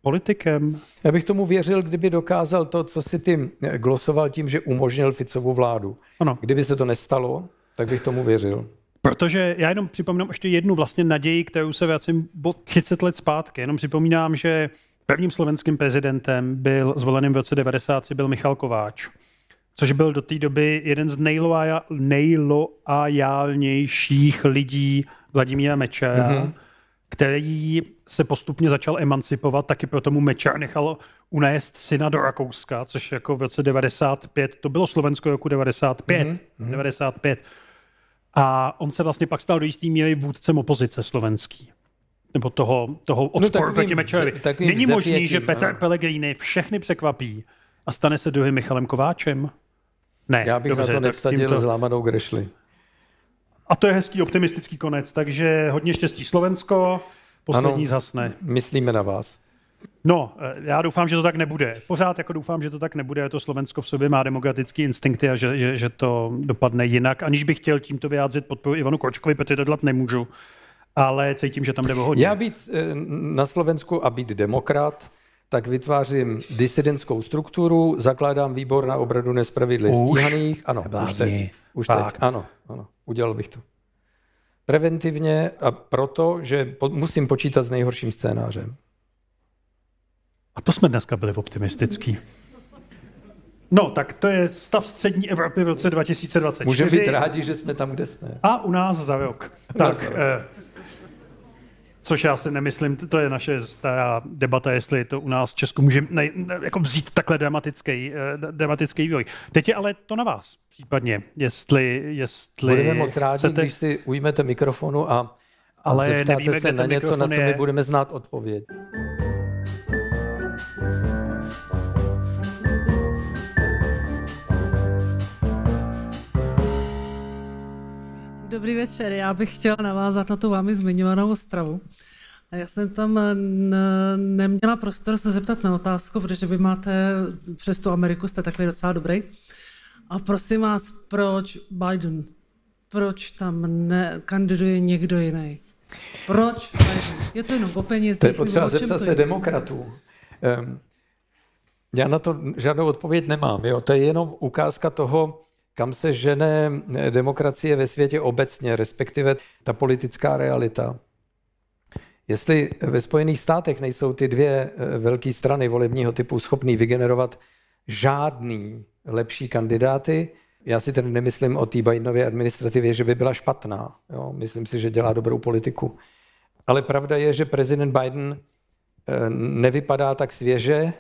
politikem? Já bych tomu věřil, kdyby dokázal to, co si ty glosoval tím, že umožnil Ficovu vládu. Ano. Kdyby se to nestalo, tak bych tomu věřil. Protože já jenom připomínám ještě jednu vlastně naději, kterou se vracím 30 let zpátky. Jenom připomínám, že prvním slovenským prezidentem byl zvoleným v roce 90 byl Michal Kováč, což byl do té doby jeden z nejloajálnějších lidí Vladimíra Mečera, mm-hmm. který se postupně začal emancipovat, taky proto mu Mečar nechal unést syna do Rakouska, což jako v roce 95, to bylo Slovensko roku 95, mm-hmm. 95. A on se vlastně pak stal do jistý míry vůdcem opozice slovenský. Nebo toho, toho no, odporu no, proti Mečarovi. Není možný, že Petr no. Pellegrini všechny překvapí a stane se druhým Michalem Kováčem? Ne, Já bych dobře, na to nevsadil tímto... zlámanou grešli. A to je hezký optimistický konec, takže hodně štěstí Slovensko poslední ano, zhasne. Myslíme na vás. No, eh, já doufám, že to tak nebude. Pořád jako doufám, že to tak nebude. To Slovensko v sobě má demokratický instinkty a že, že, že to dopadne jinak. Aniž bych chtěl tímto vyjádřit podporu Ivanu Kočkovi, protože to dělat nemůžu. Ale cítím, že tam jde hodně. Já být eh, na Slovensku a být demokrat, tak vytvářím disidentskou strukturu, zakládám výbor na obradu nespravedlivě stíhaných. Ano, už teď. Už teď. Ano, ano, udělal bych to preventivně a proto, že po, musím počítat s nejhorším scénářem. A to jsme dneska byli optimistický. No, tak to je stav střední Evropy v roce 2024. Můžeme být rádi, že jsme tam, kde jsme. A u nás za rok. Tak, za rok. Eh, Což já si nemyslím, to je naše stará debata, jestli to u nás v Česku může ne, jako vzít takhle dramatický, eh, dramatický vývoj. Teď je ale to na vás případně, jestli... jestli budeme moc rádi, chcete... když si ujmete mikrofonu a, a ale zeptáte nevíme, se na něco, na co je. my budeme znát odpověď. Dobrý večer, já bych chtěla navázat na tu vámi zmiňovanou Ostravu. Já jsem tam eh, neměla prostor se zeptat na otázku, protože vy máte přes tu Ameriku, jste takový docela dobrý. A prosím vás, proč Biden? Proč tam nekandiduje někdo jiný? Proč Biden? Je to jenom o penězích. To je potřeba zeptat se demokratů. Um, já na to žádnou odpověď nemám. Jo? To je jenom ukázka toho, kam se žene eh, demokracie ve světě obecně, respektive ta politická realita. Jestli ve Spojených státech nejsou ty dvě eh, velké strany volebního typu schopný vygenerovat žádný lepší kandidáty, já si tedy nemyslím o té Bidenově administrativě, že by byla špatná. Jo, myslím si, že dělá dobrou politiku. Ale pravda je, že prezident Biden eh, nevypadá tak svěže,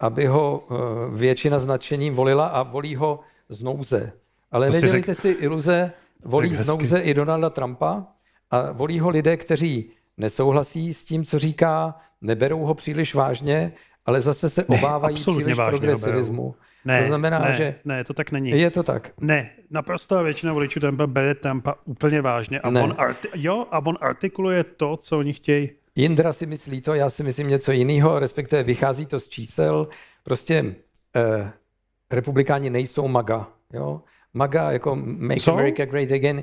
aby ho většina značením volila a volí ho z nouze. Ale nedělejte si, řek... si iluze, volí z nouze i Donalda Trumpa a volí ho lidé, kteří nesouhlasí s tím, co říká, neberou ho příliš vážně, ale zase se obávají ne, příliš progresivismu. Ne, to znamená, ne, že... Ne, to tak není. Je to tak. Ne, naprosto většina voličů Trumpa bere Trumpa úplně vážně a, ne. on, arti- jo, a on artikuluje to, co oni chtějí. Jindra si myslí to, já si myslím něco jiného, respektive vychází to z čísel. Prostě eh, republikáni nejsou MAGA. Jo? MAGA jako Make Jsou? America Great Again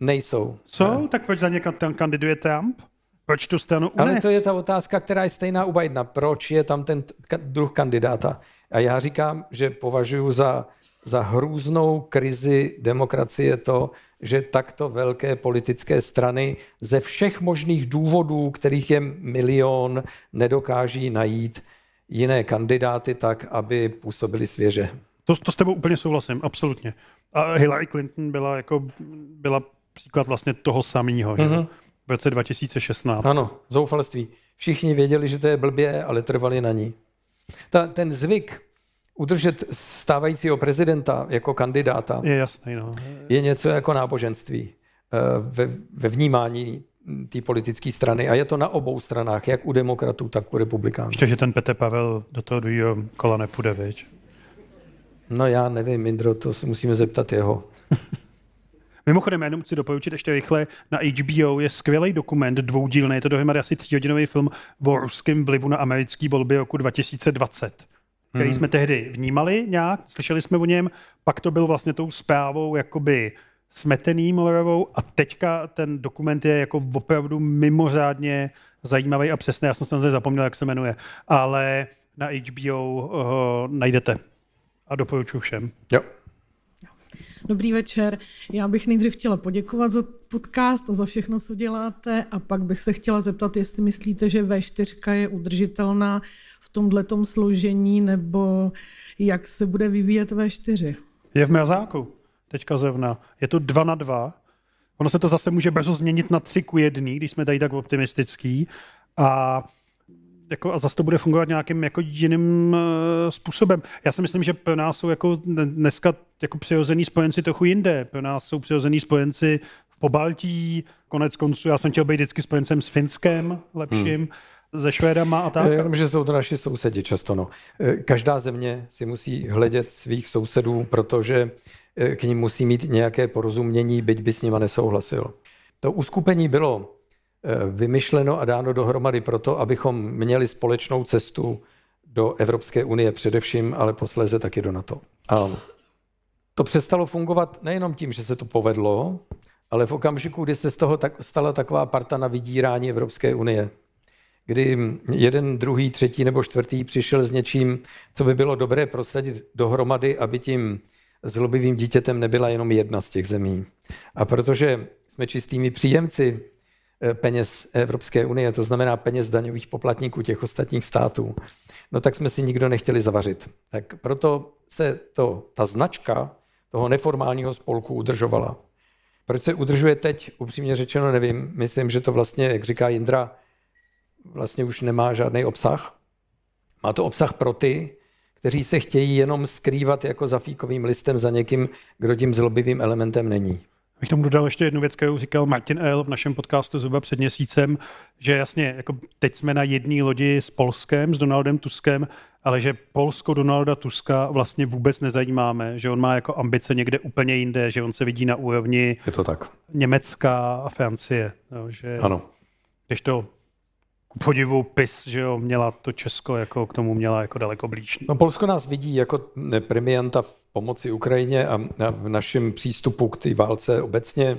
nejsou. Co? Ne? Tak proč za ně ten kandiduje Trump? Proč tu stranu unes? Ale to je ta otázka, která je stejná u Bidena. Proč je tam ten druh kandidáta? A já říkám, že považuji za, za hrůznou krizi demokracie to, že takto velké politické strany ze všech možných důvodů, kterých je milion, nedokáží najít jiné kandidáty tak, aby působili svěže. To, to s tebou úplně souhlasím, absolutně. A Hillary Clinton byla, jako, byla příklad vlastně toho samého, že? Mm-hmm. V roce 2016. Ano, zoufalství. Všichni věděli, že to je blbě, ale trvali na ní. Ta, ten zvyk udržet stávajícího prezidenta jako kandidáta je, jasný, no. je něco jako náboženství eh, ve, ve vnímání té politické strany. A je to na obou stranách, jak u demokratů, tak u republikánů. Ještě, že ten Petr Pavel do toho druhého kola nepůjde, viď? No já nevím, Indro, to se musíme zeptat jeho. Mimochodem, já jenom chci doporučit ještě rychle, na HBO je skvělý dokument, dvoudílný, je to dohromady asi tříhodinový film o ruském vlivu na americký volby roku 2020 který hmm. jsme tehdy vnímali nějak, slyšeli jsme o něm, pak to byl vlastně tou zprávou jakoby smetený Moravou a teďka ten dokument je jako opravdu mimořádně zajímavý a přesný. Já jsem se zapomněl, jak se jmenuje, ale na HBO ho eh, najdete a doporučuji všem. Jo. Dobrý večer. Já bych nejdřív chtěla poděkovat za podcast a za všechno, co děláte a pak bych se chtěla zeptat, jestli myslíte, že V4 je udržitelná v tomhletom složení nebo jak se bude vyvíjet V4? Je v mrazáku teďka zevna. Je to 2 na 2. Ono se to zase může brzo změnit na 3 ku 1, když jsme tady tak optimistický. A jako, a zase to bude fungovat nějakým jako jiným uh, způsobem. Já si myslím, že pro nás jsou jako dneska jako přirození spojenci trochu jinde. Pro nás jsou přirození spojenci v Pobaltí, konec konců já jsem chtěl být vždycky spojencem s Finskem lepším. Hmm ze Švédama a tak. Jenom, že jsou to naši sousedi často. No. Eh, každá země si musí hledět svých sousedů, protože E, k ním musí mít nějaké porozumění, byť by s nima nesouhlasil. To uskupení bylo e, vymyšleno a dáno dohromady proto, abychom měli společnou cestu do Evropské unie především, ale posléze taky do NATO. A to přestalo fungovat nejenom tím, že se to povedlo, ale v okamžiku, kdy se z toho tak, stala taková parta na vydírání Evropské unie, kdy jeden, druhý, třetí nebo čtvrtý přišel s něčím, co by bylo dobré prosadit dohromady, aby tím zlobivým dítětem nebyla jenom jedna z těch zemí. A protože jsme čistými příjemci eh, peněz Evropské unie, to znamená peněz daňových poplatníků těch ostatních států, no tak jsme si nikdo nechtěli zavařit. Tak proto se to, ta značka toho neformálního spolku udržovala. Proč se udržuje teď, upřímně řečeno nevím. Myslím, že to vlastně, jak říká Jindra, vlastně už nemá žádný obsah. Má to obsah pro ty, kteří se chtějí jenom skrývat jako za fíkovým listem za někým, kdo tím zlobivým elementem není. Bych tomu dodal ještě jednu věc, kterou říkal Martin L. v našem podcastu zhruba před měsícem, že jasně, jako teď jsme na jedné lodi s Polskem, s Donaldem Tuskem, ale že Polsko Donalda Tuska vlastně vůbec nezajímáme, že on má jako ambice někde úplně jinde, že on se vidí na úrovni Je to tak. Německa a Francie. No, že ano. Když to ku podivu PIS, že jo, měla to Česko, jako k tomu měla jako daleko blíž. No Polsko nás vidí jako premianta v pomoci Ukrajině a, v našem přístupu k té válce obecně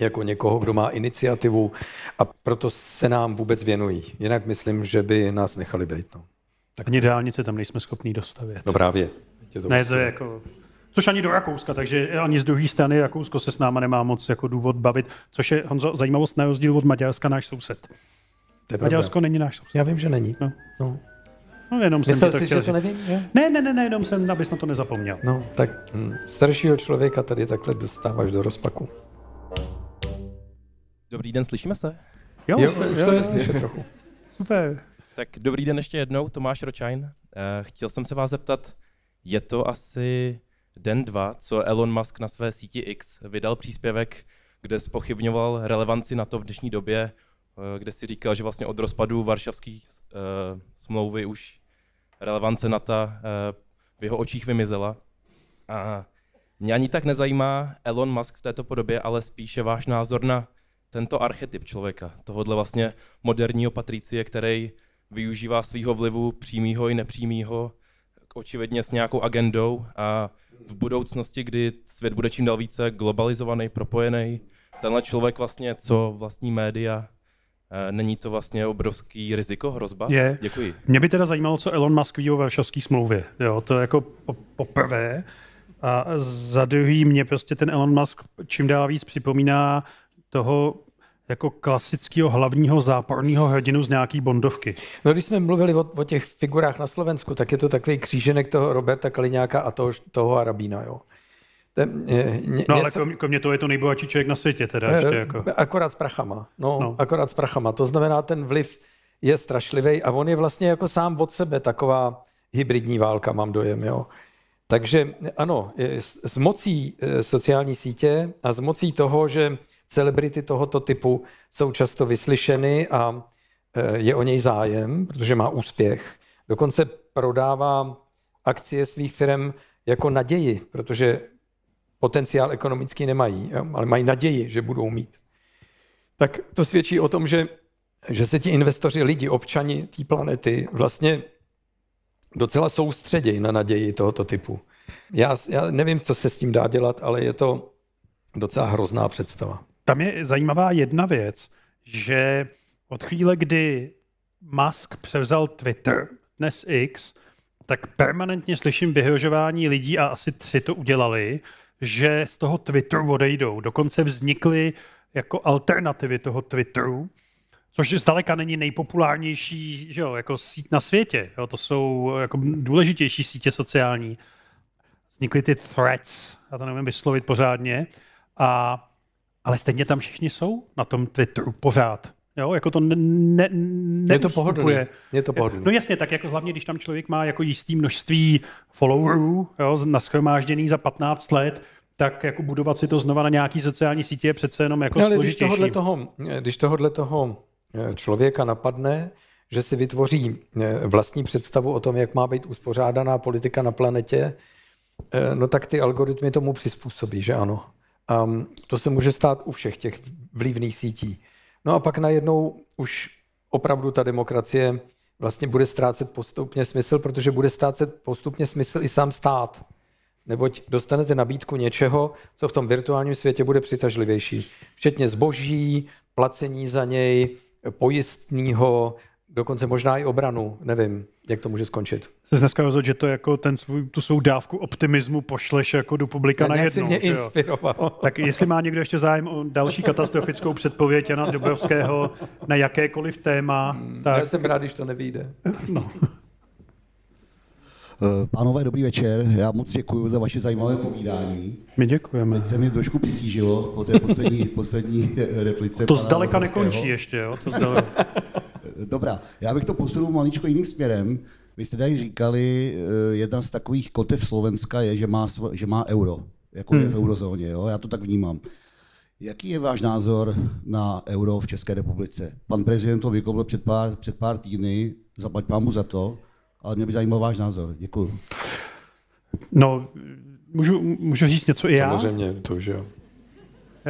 jako někoho, kdo má iniciativu a proto se nám vůbec věnují. Jinak myslím, že by nás nechali být. No. Tak. Ani dálnice tam nejsme schopní dostavět. No právě. Je to ne, to prostě- je jako... Což ani do Rakouska, takže ani z druhé strany Rakousko se s náma nemá moc jako důvod bavit, což je, Honzo, zajímavost na rozdíl od Maďarska náš soused. To Maďarsko není náš soused. Já vím, že není. No. No. No, jenom Myslel jsem to jsi, chtěl že to nevím, že? Ne, ne, ne, ne, jenom jsem, abys na to nezapomněl. No, tak hm, staršího člověka tady takhle dostáváš do rozpaku. Dobrý den, slyšíme se? Jo, jo, jo už jo, to je slyšet trochu. Super. Tak dobrý den ještě jednou, Tomáš Ročajn. Uh, chtěl jsem se vás zeptat, je to asi den dva, co Elon Musk na své síti X vydal příspěvek, kde spochybňoval relevanci na to v dnešní době Eh, kde si říkal, že vlastně od rozpadu varšavské eh, smlouvy už relevance NATO eh, v jeho očích vymizela. A mě ani tak nezajímá Elon Musk v této podobě, ale spíše váš názor na tento archetyp člověka, tohohle vlastně moderního patricie, který využívá svého vlivu přímého i nepřímého, očividně s nějakou agendou a v budoucnosti, kdy svět bude čím dál více globalizovaný, propojený, tenhle člověk vlastně, co vlastní média, Eh, není to vlastně obrovský riziko, hrozba? Je. Děkuji. Mě by teda zajímalo, co Elon Musk ví o varšavské smlouvě. Jo, to jako po, poprvé. A za druhý mě prostě ten Elon Musk čím dál víc připomíná toho jako klasického hlavního záporného hrdinu z nějaký bondovky. No když jsme mluvili o, o těch figurách na Slovensku, tak je to takový kříženek toho Roberta Kaliňáka a toho, toho Arabína, jo. Ten, eh, ně, no ale něco... kromě toho je to nejbohatší člověk na světě teda eh, ještě jako. Akorát s prachama, no, no. akorát s prachama. To znamená, ten vliv je strašlivý a on je vlastně jako sám od sebe taková hybridní válka, mám dojem, jo. Takže ano, s mocí eh, sociální sítě a s mocí toho, že celebrity tohoto typu jsou často vyslyšeny a je o něj zájem, protože má úspěch. Dokonce prodává akcie svých firm jako naději, protože potenciál ekonomický nemají, ale mají naději, že budou mít. Tak to svědčí o tom, že, že se ti investoři, lidi, občani té planety vlastně docela soustředějí na naději tohoto typu. Já, já nevím, co se s tím dá dělat, ale je to docela hrozná představa. Tam je zajímavá jedna věc, že od chvíle, kdy Musk převzal Twitter, dnes X, tak permanentně slyším vyhrožování lidí a asi tři to udělali, že z toho Twitteru odejdou. Dokonce vznikly jako alternativy toho Twitteru, což zdaleka není nejpopulárnější že jo, jako síť na světě. Jo, to jsou jako důležitější sítě sociální. Vznikly ty threads, já to nevím vyslovit pořádně, a, ale stejně tam všichni jsou na tom Twitteru pořád. Jo, jako to ne, ne, je to pohodlné. Je to pohodlné. No jasně, tak jako hlavně, když tam člověk má jako jistý množství followerů, jo, naschromážděný za 15 let, tak jako budovat si to znova na nějaký sociální sítě je přece jenom jako no, ale složitější. Když tohohle, toho, když tohohle toho eh, člověka napadne, že si vytvoří eh, vlastní představu o tom, jak má být uspořádaná politika na planetě, eh, no tak ty algoritmy tomu přizpůsobí, že ano. A mm, to se může stát u všech těch vlivných sítí. No a pak najednou už opravdu ta demokracie vlastně bude ztrácet postupně smysl, protože bude ztrácet postupně smysl i sám stát. Neboť dostanete nabídku něčeho, co v tom virtuálním světě bude přitažlivější. Včetně zboží, placení za něj, pojistního, Dokonce možná i obranu, nevím, jak to může skončit. Jsi dneska rozhodl, že to jako ten svůj, tu svou dávku optimismu pošleš jako do publika na jednou. Mě inspiroval. Tak jestli má někdo ještě zájem o další katastrofickou předpověď Jana Dobrovského na jakékoliv téma, hmm, tak... Já jsem rád, když to nevíde. No. Eh, pánové, dobrý večer. Já moc děkuji za vaše zajímavé povídání. My děkujeme. Teď se mi trošku přitížilo po té poslední, poslední replice. To zdaleka nekončí ještě, jo? To zdaleka. Dobrá, já bych to posunul maličko jiným směrem. Vy jste tady říkali, eh, jedna z takových kotev Slovenska je, že má, že má euro, jako je hmm. v eurozóně, jo? já to tak vnímám. Jaký je váš názor na euro v České republice? Pan prezident to vykopl před pár, před pár týdny, zaplať pámu za to, ale mě by zajímal váš názor. Děkuji. No, můžu, můžu říct něco i já? Samozřejmě, to už jo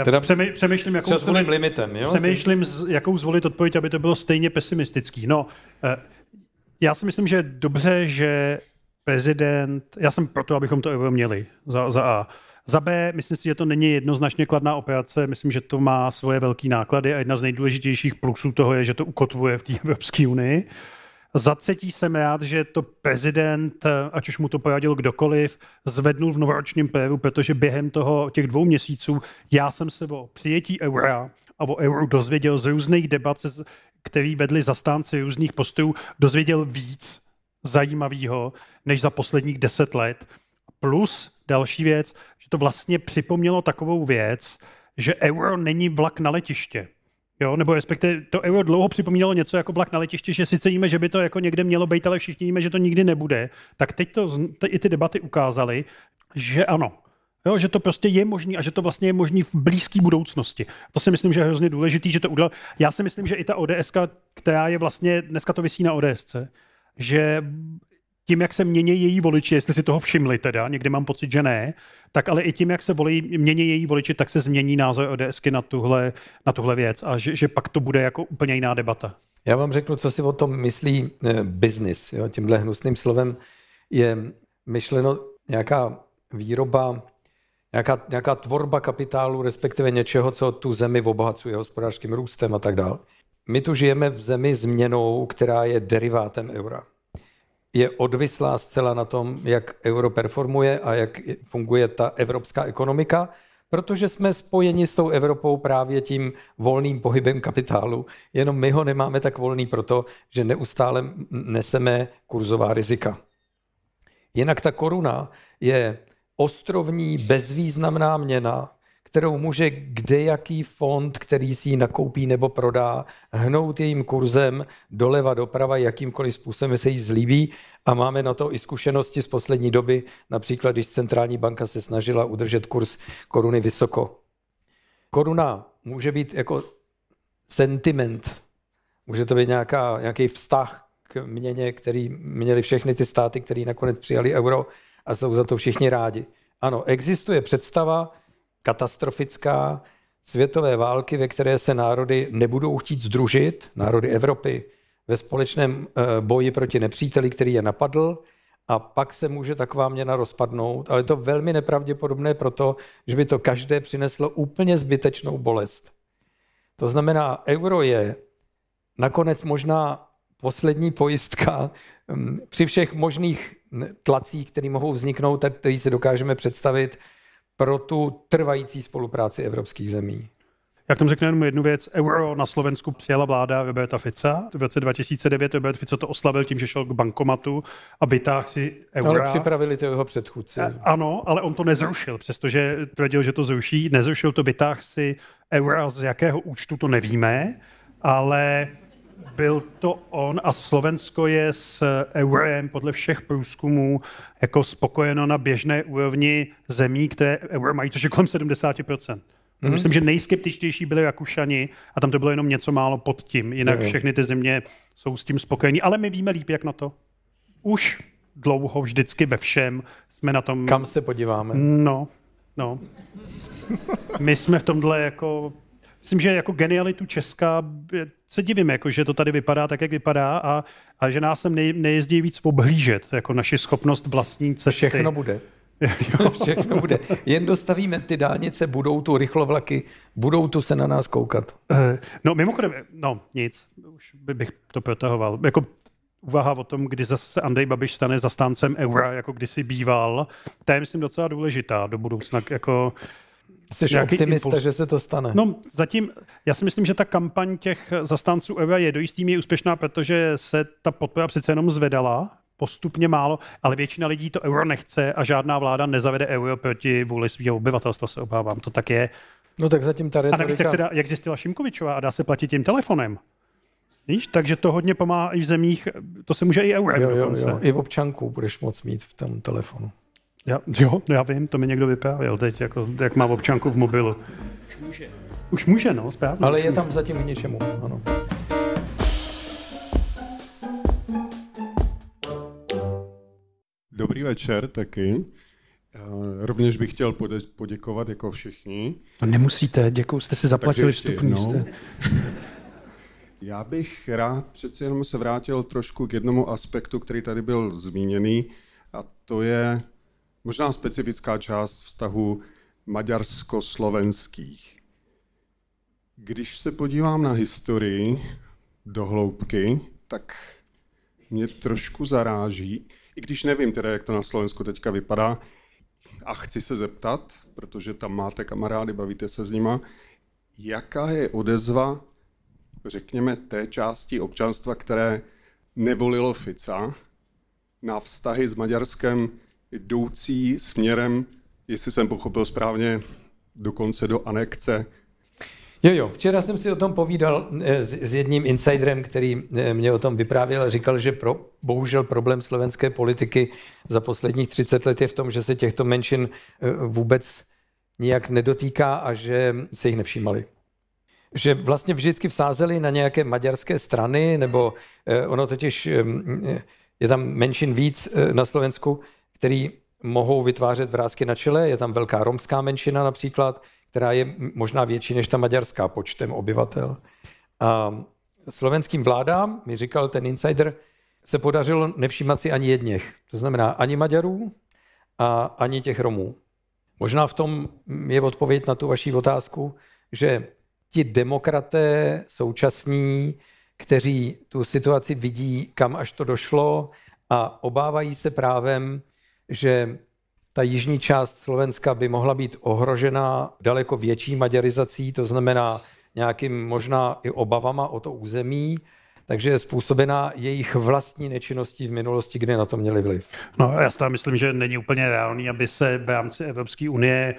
teda přemý, přemýšlím, jakou zvolit, limitem, jo? přemýšlím, jakou zvolit odpověď, aby to bylo stejně pesimistický. No, eh, já si myslím, že je dobře, že prezident, já jsem proto, abychom to euro měli, za, za A. Za B, myslím si, že to není jednoznačně kladná operace, myslím, že to má svoje velké náklady a jedna z nejdůležitějších plusů toho je, že to ukotvuje v té Evropské unii. Za třetí jsem rád, že to prezident, ať už mu to poradil kdokoliv, zvednul v novoročním projevu, protože během toho těch dvou měsíců já jsem se o přijetí eura a o euru dozvěděl z různých debat, který vedli zastánci různých postů, dozvěděl víc zajímavého než za posledních deset let. Plus další věc, že to vlastně připomnělo takovou věc, že euro není vlak na letiště. Jo, nebo respektive to euro dlouho připomínalo něco jako vlak na letišti, že sice víme, že by to jako někde mělo být, ale všichni víme, že to nikdy nebude. Tak teď to te, i ty debaty ukázaly, že ano, Jo, že to prostě je možný a že to vlastně je možný v blízké budoucnosti. To si myslím, že je hrozně důležitý, že to udělal. Já si myslím, že i ta ODS, která je vlastně, dneska to vysí na ODS, že tím, jak se mění její voliči, jestli si toho všimli teda, někdy mám pocit, že ne, tak ale i tím, jak se volí, mění její voliči, tak se změní názor ODSky na tuhle, na tuhle věc a že, že pak to bude jako úplně jiná debata. Já vám řeknu, co si o tom myslí eh, business. Tímhle hnusným slovem je myšleno nějaká výroba, nějaká, nějaká tvorba kapitálu, respektive něčeho, co tu zemi obohacuje hospodářským růstem a tak dále. My tu žijeme v zemi změnou, která je derivátem eura je odvislá zcela na tom, jak euro performuje a jak funguje ta evropská ekonomika, protože jsme spojeni s tou Evropou právě tím volným pohybem kapitálu. Jenom my ho nemáme tak volný proto, že neustále neseme kurzová rizika. Jinak ta koruna je ostrovní bezvýznamná měna, kterou může jaký fond, který si ji nakoupí nebo prodá, hnout jejím kurzem doleva doprava jakýmkoliv způsobem se jí zlíbí. A máme na to i zkušenosti z poslední doby, například když centrální banka se snažila udržet kurz koruny vysoko. Koruna může být jako sentiment, může to být nějaká, nějaký vztah k měně, který měli všechny ty státy, které nakonec přijali euro a jsou za to všichni rádi. Ano, existuje představa, katastrofická, světové války, ve které se národy nebudou chtít združit, národy Evropy, ve společném eh, boji proti nepříteli, který je napadl, a pak se může taková měna rozpadnout, ale je to velmi nepravděpodobné proto, že by to každé přineslo úplně zbytečnou bolest. To znamená, euro je nakonec možná poslední pojistka hm, při všech možných tlacích, které mohou vzniknout, který si dokážeme představit, pro tu trvající spolupráci evropských zemí. Jak tam řeknu jenom jednu věc. Euro na Slovensku přijala vláda Roberta Fica. V roce 2009 Robert Fico to oslavil tím, že šel k bankomatu a vytáhl si euro. Ale připravili to jeho předchůdci. A, e, ano, ale on to nezrušil, přestože tvrdil, že to zruší. Nezrušil to, vytáhl si euro z jakého účtu, to nevíme, ale byl to on a Slovensko je s eurem podle všech průzkumů jako spokojeno na běžné úrovni zemí, které euro mají, což je kolem 70%. Mm-hmm. Myslím, že nejskeptičtější byli Rakušani a tam to bylo jenom něco málo pod tím. Jinak mm-hmm. všechny ty země jsou s tím spokojení. Ale my víme líp, jak na to. Už dlouho, vždycky ve všem jsme na tom... Kam se podíváme? No, no. My jsme v tomhle jako myslím, že jako genialitu Česka se divím, jako, že to tady vypadá tak, jak vypadá a, a že nás sem nej, nejezdí víc poblížet, jako naši schopnost vlastní cesty. Všechno bude. jo. Všechno bude. Jen dostavíme ty dálnice, budou tu rychlovlaky, budou tu se na nás koukat. Eh, no mimochodem, no nic, už bych to protahoval. Jako uvaha o tom, kdy zase Andrej Babiš stane zastáncem eura, jako kdysi býval, ta je, myslím, docela důležitá do budoucna. Jako, Jsi nějaký optimista, impuls. že se to stane. No zatím, já si myslím, že ta kampaň těch zastánců EVA je do jistý míry úspěšná, protože se ta podpora přece jenom zvedala postupně málo, ale většina lidí to euro nechce a žádná vláda nezavede euro proti vůli svého obyvatelstva, se obávám. To tak je. No tak zatím ta retorika... A navíc, jak, se dá, jak zjistila Šimkovičová, a dá se platit tím telefonem. Víš? Takže to hodně pomáhá i v zemích, to se může i euro. jo, jo, jo. I v občanku budeš moc mít v tom telefonu. Já, jo, no já vím, to mi někdo vyprávěl teď, jako, jak má občanku v mobilu. Už může. Už může, no, správně. Ale je může. tam zatím k něčemu, ano. Dobrý večer taky. Eh, rovněž bych chtěl poděkovat jako všichni. No nemusíte, děkuji, jste si zaplatili vstupní. Jste. Já bych rád přeci jenom se vrátil trošku k jednomu aspektu, který tady byl zmíněný, a to je možná specifická část vztahu maďarsko-slovenských. Když se podívám na historii do hloubky, tak mě trošku zaráží, i když nevím teda, jak to na Slovensku teďka vypadá, a chci se zeptat, protože tam máte kamarády, bavíte se s nima, jaká je odezva, řekněme, té části občanstva, které nevolilo Fica, na vztahy s Maďarskem jdoucí směrem, jestli jsem pochopil správně, dokonce do anekce. Jo, jo, včera jsem si o tom povídal eh, s, s jedním insiderem, který eh, mě o tom vyprávěl a říkal, že pro, bohužel problém slovenské politiky za posledních 30 let je v tom, že se těchto menšin eh, vůbec nijak nedotýká a že se jich nevšímali že vlastně vždycky vsázeli na nějaké maďarské strany, nebo ono totiž je tam menšin víc na Slovensku, který mohou vytvářet vrázky na čele. Je tam velká romská menšina například, která je možná větší než ta maďarská počtem obyvatel. A slovenským vládám, mi říkal ten insider, se podařilo nevšímat si ani jedněch. To znamená ani Maďarů a ani těch Romů. Možná v tom je odpověď na tu vaši otázku, že ti demokraté současní, kteří tu situaci vidí, kam až to došlo a obávají se právem, že ta jižní část Slovenska by mohla být ohrožena daleko větší maďarizací, to znamená nějakým možná i obavama o to území, takže je způsobená jejich vlastní nečinností v minulosti, kdy na to měli vliv. No já si myslím, že není úplně reálný, aby se v rámci Evropské unie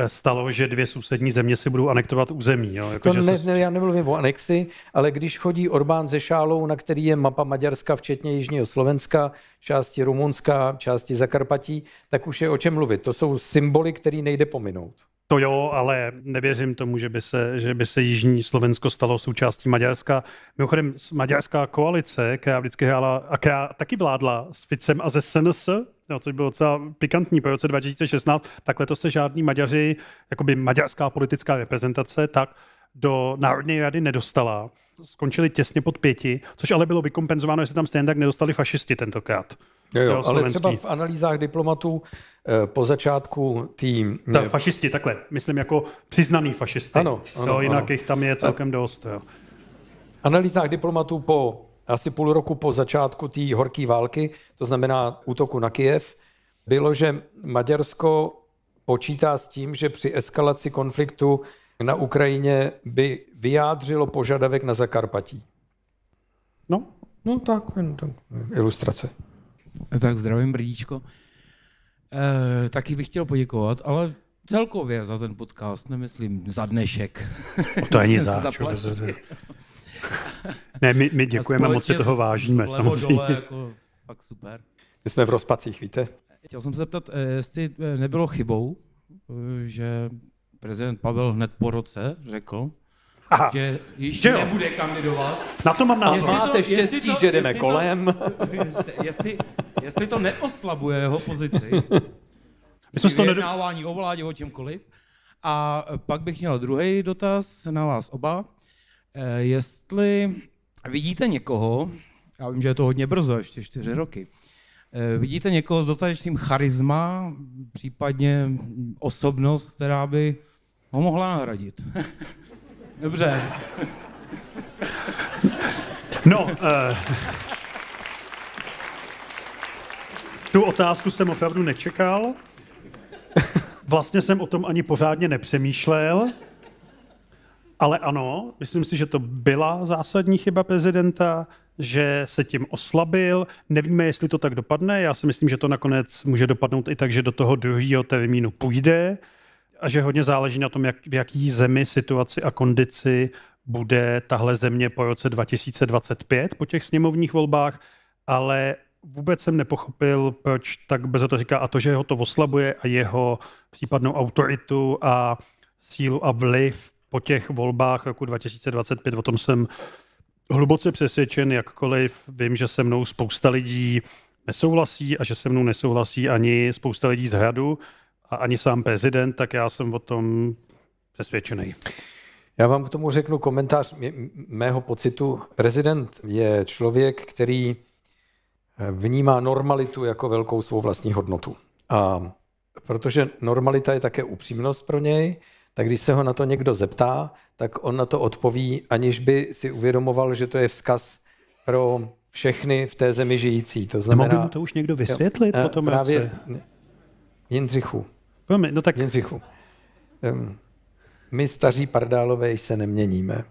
Eh, stalo, že dvě sousední země si budou anektovat území. Jo? Jako, to že ne, se... ne, já nemluvím o anexi, ale když chodí Orbán ze šálou, na který je mapa Maďarska, včetně Jižního Slovenska, části Rumunska, části Zakarpatí, tak už je o čem mluvit. To jsou symboly, které nejde pominout. To jo, ale nevěřím tomu, že by, se, že by se Jižní Slovensko stalo součástí Maďarska. Mimochodem, maďarská koalice, která vždycky hrála a která taky vládla s Ficem a ze SNS, no, což bylo docela pikantní po roce 2016, tak letos se žádný Maďaři, jakoby maďarská politická reprezentace, tak do Národní rady nedostala. Skončili těsně pod pěti, což ale bylo vykompenzováno, že se tam stejně tak nedostali fašisti tentokrát. Jo, jo, ale třeba v analýzách diplomatů eh, po začátku tým... Ta, fašisti, takhle, myslím jako přiznaný fašisti. Ano, ano, jo, jinak ano. jich tam je celkem dost. Jo. analýzách diplomatů po asi půl roku po začátku té horké války, to znamená útoku na Kiev, bylo, že Maďarsko počítá s tím, že při eskalaci konfliktu na Ukrajině by vyjádřilo požadavek na Zakarpatí. No, no tak, jen tak, ilustrace. Tak zdravím, Brdíčko. E, eh, taky bych chtěl poděkovat, ale celkově za ten podcast, nemyslím za dnešek. O no to ani za. ne, my, my děkujeme, moc se toho vážíme, samozřejmě. Dole, jako, fakt super. My jsme v rozpacích, víte? Chtěl jsem se zeptat, eh, jestli eh, nebylo chybou, že prezident Pavel hned po roce řekl, Aha. že již že nebude kandidovat. Na to mám názor. Máte štěstí, to, že jdeme jestli kolem. To, jestli, jestli to neoslabuje jeho pozici, My jsme to vyjednávání o vládě, o čemkoliv. A pak bych měl druhý dotaz na vás oba. Eh, jestli vidíte někoho, já vím, že je to hodně brzo, ještě čtyři roky, eh, vidíte někoho s dostatečným charisma, případně osobnost, která by ho mohla nahradit? Dobře. No, eh, tu otázku jsem opravdu nečekal. Vlastně jsem o tom ani pořádně nepřemýšlel. Ale ano, myslím si, že to byla zásadní chyba prezidenta, že se tím oslabil. Nevíme, jestli to tak dopadne. Já si myslím, že to nakonec může dopadnout i tak, že do toho druhého termínu půjde a že hodně záleží na tom, jak, v jaký zemi, situaci a kondici bude tahle země po roce 2025 po těch sněmovních volbách, ale vůbec jsem nepochopil, proč tak Bezo to říká a to, že ho to oslabuje a jeho případnou autoritu a sílu a vliv po těch volbách roku 2025, o tom jsem hluboce přesvědčen, jakkoliv vím, že se mnou spousta lidí nesouhlasí a že se mnou nesouhlasí ani spousta lidí z hradu, a ani sám prezident, tak já jsem o tom přesvědčený. Já vám k tomu řeknu komentář mého pocitu. Prezident je člověk, který eh, vnímá normalitu jako velkou svou vlastní hodnotu. A protože normalita je také upřímnost pro něj, tak když se ho na to někdo zeptá, tak on na to odpoví, aniž by si uvědomoval, že to je vzkaz pro všechny v té zemi žijící. To znamená, Mohl by mu to už někdo vysvětlit jo, eh, po tom právě roce? Jindřichu, Velmi, no tak... Jindřichu, my staří pardálové se neměníme.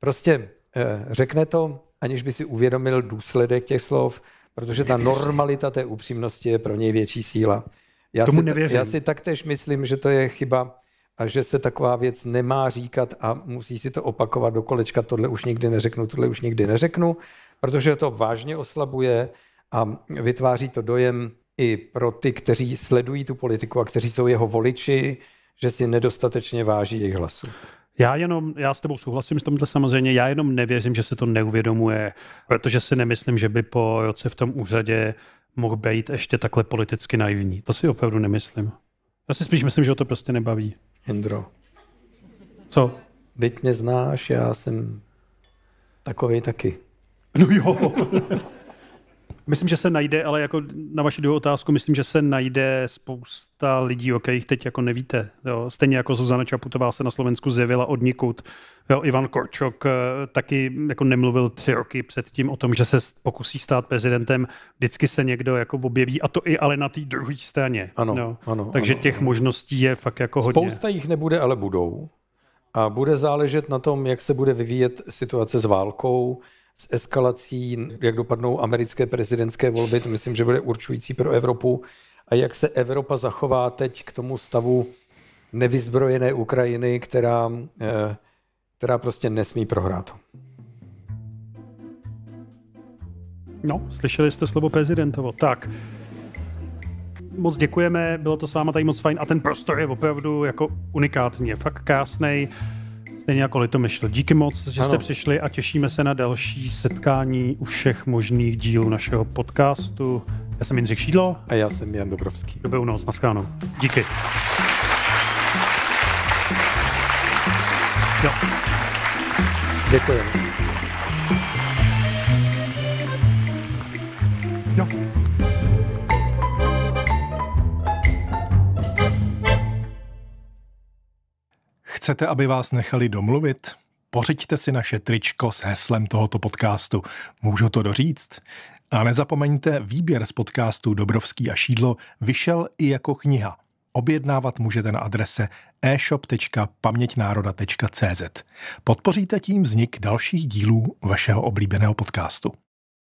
Prostě eh, řekne to, aniž by si uvědomil důsledek těch slov, protože ta normalita té upřímnosti je pro něj větší síla. Já Tomu si, Já si taktéž myslím, že to je chyba a že se taková věc nemá říkat a musí si to opakovat do kolečka, tohle už nikdy neřeknu, tohle už nikdy neřeknu, protože to vážně oslabuje a vytváří to dojem, i pro ty, kteří sledují tu politiku a kteří jsou jeho voliči, že si nedostatečně váží jejich hlasu. Já jenom, já s tebou souhlasím s tomhle samozřejmě, já jenom nevěřím, že se to neuvědomuje, protože si nemyslím, že by po roce v tom úřadě mohl být ještě takhle politicky naivní. To si opravdu nemyslím. Já si spíš myslím, že ho to prostě nebaví. Jindro. Co? Teď mě znáš, já jsem takový taky. No jo. Myslím, že se najde, ale jako na vaši druhou otázku, myslím, že se najde spousta lidí, o kterých teď jako nevíte. Jo. Stejně jako Zuzana Čaputová se na Slovensku zjevila od nikud. Jo, Ivan Korčok eh, taky jako nemluvil tři roky předtím o tom, že se pokusí stát prezidentem. Vždycky se někdo jako objeví, a to i ale na té druhé straně. Ano, jo. ano. Takže ano, těch ano. možností je fakt jako hodně. Spousta jich nebude, ale budou. A bude záležet na tom, jak se bude vyvíjet situace s válkou, s eskalací, jak dopadnou americké prezidentské volby, to myslím, že bude určující pro Evropu, a jak se Evropa zachová teď k tomu stavu nevyzbrojené Ukrajiny, která, eh, která prostě nesmí prohrát. No, slyšeli jste slovo prezidentovo. Tak, moc děkujeme, bylo to s váma tady moc fajn a ten prostor je opravdu jako unikátní, fakt krásný. Stejně jako Myšl. Díky moc, že ano. jste přišli a těšíme se na další setkání u všech možných dílů našeho podcastu. Já jsem Jindřich Šídlo. A já jsem Jan Dobrovský. Dobrou noc, naschledanou. Díky. Jo. Děkujeme. Jo. Chcete, aby vás nechali domluvit? Pořiďte si naše tričko s heslem tohoto podcastu. Můžu to doříct? A nezapomeňte, výběr z podcastu Dobrovský a Šídlo vyšel i jako kniha. Objednávat můžete na adrese e shoppamětnárodacz Podpoříte tím vznik dalších dílů vašeho oblíbeného podcastu.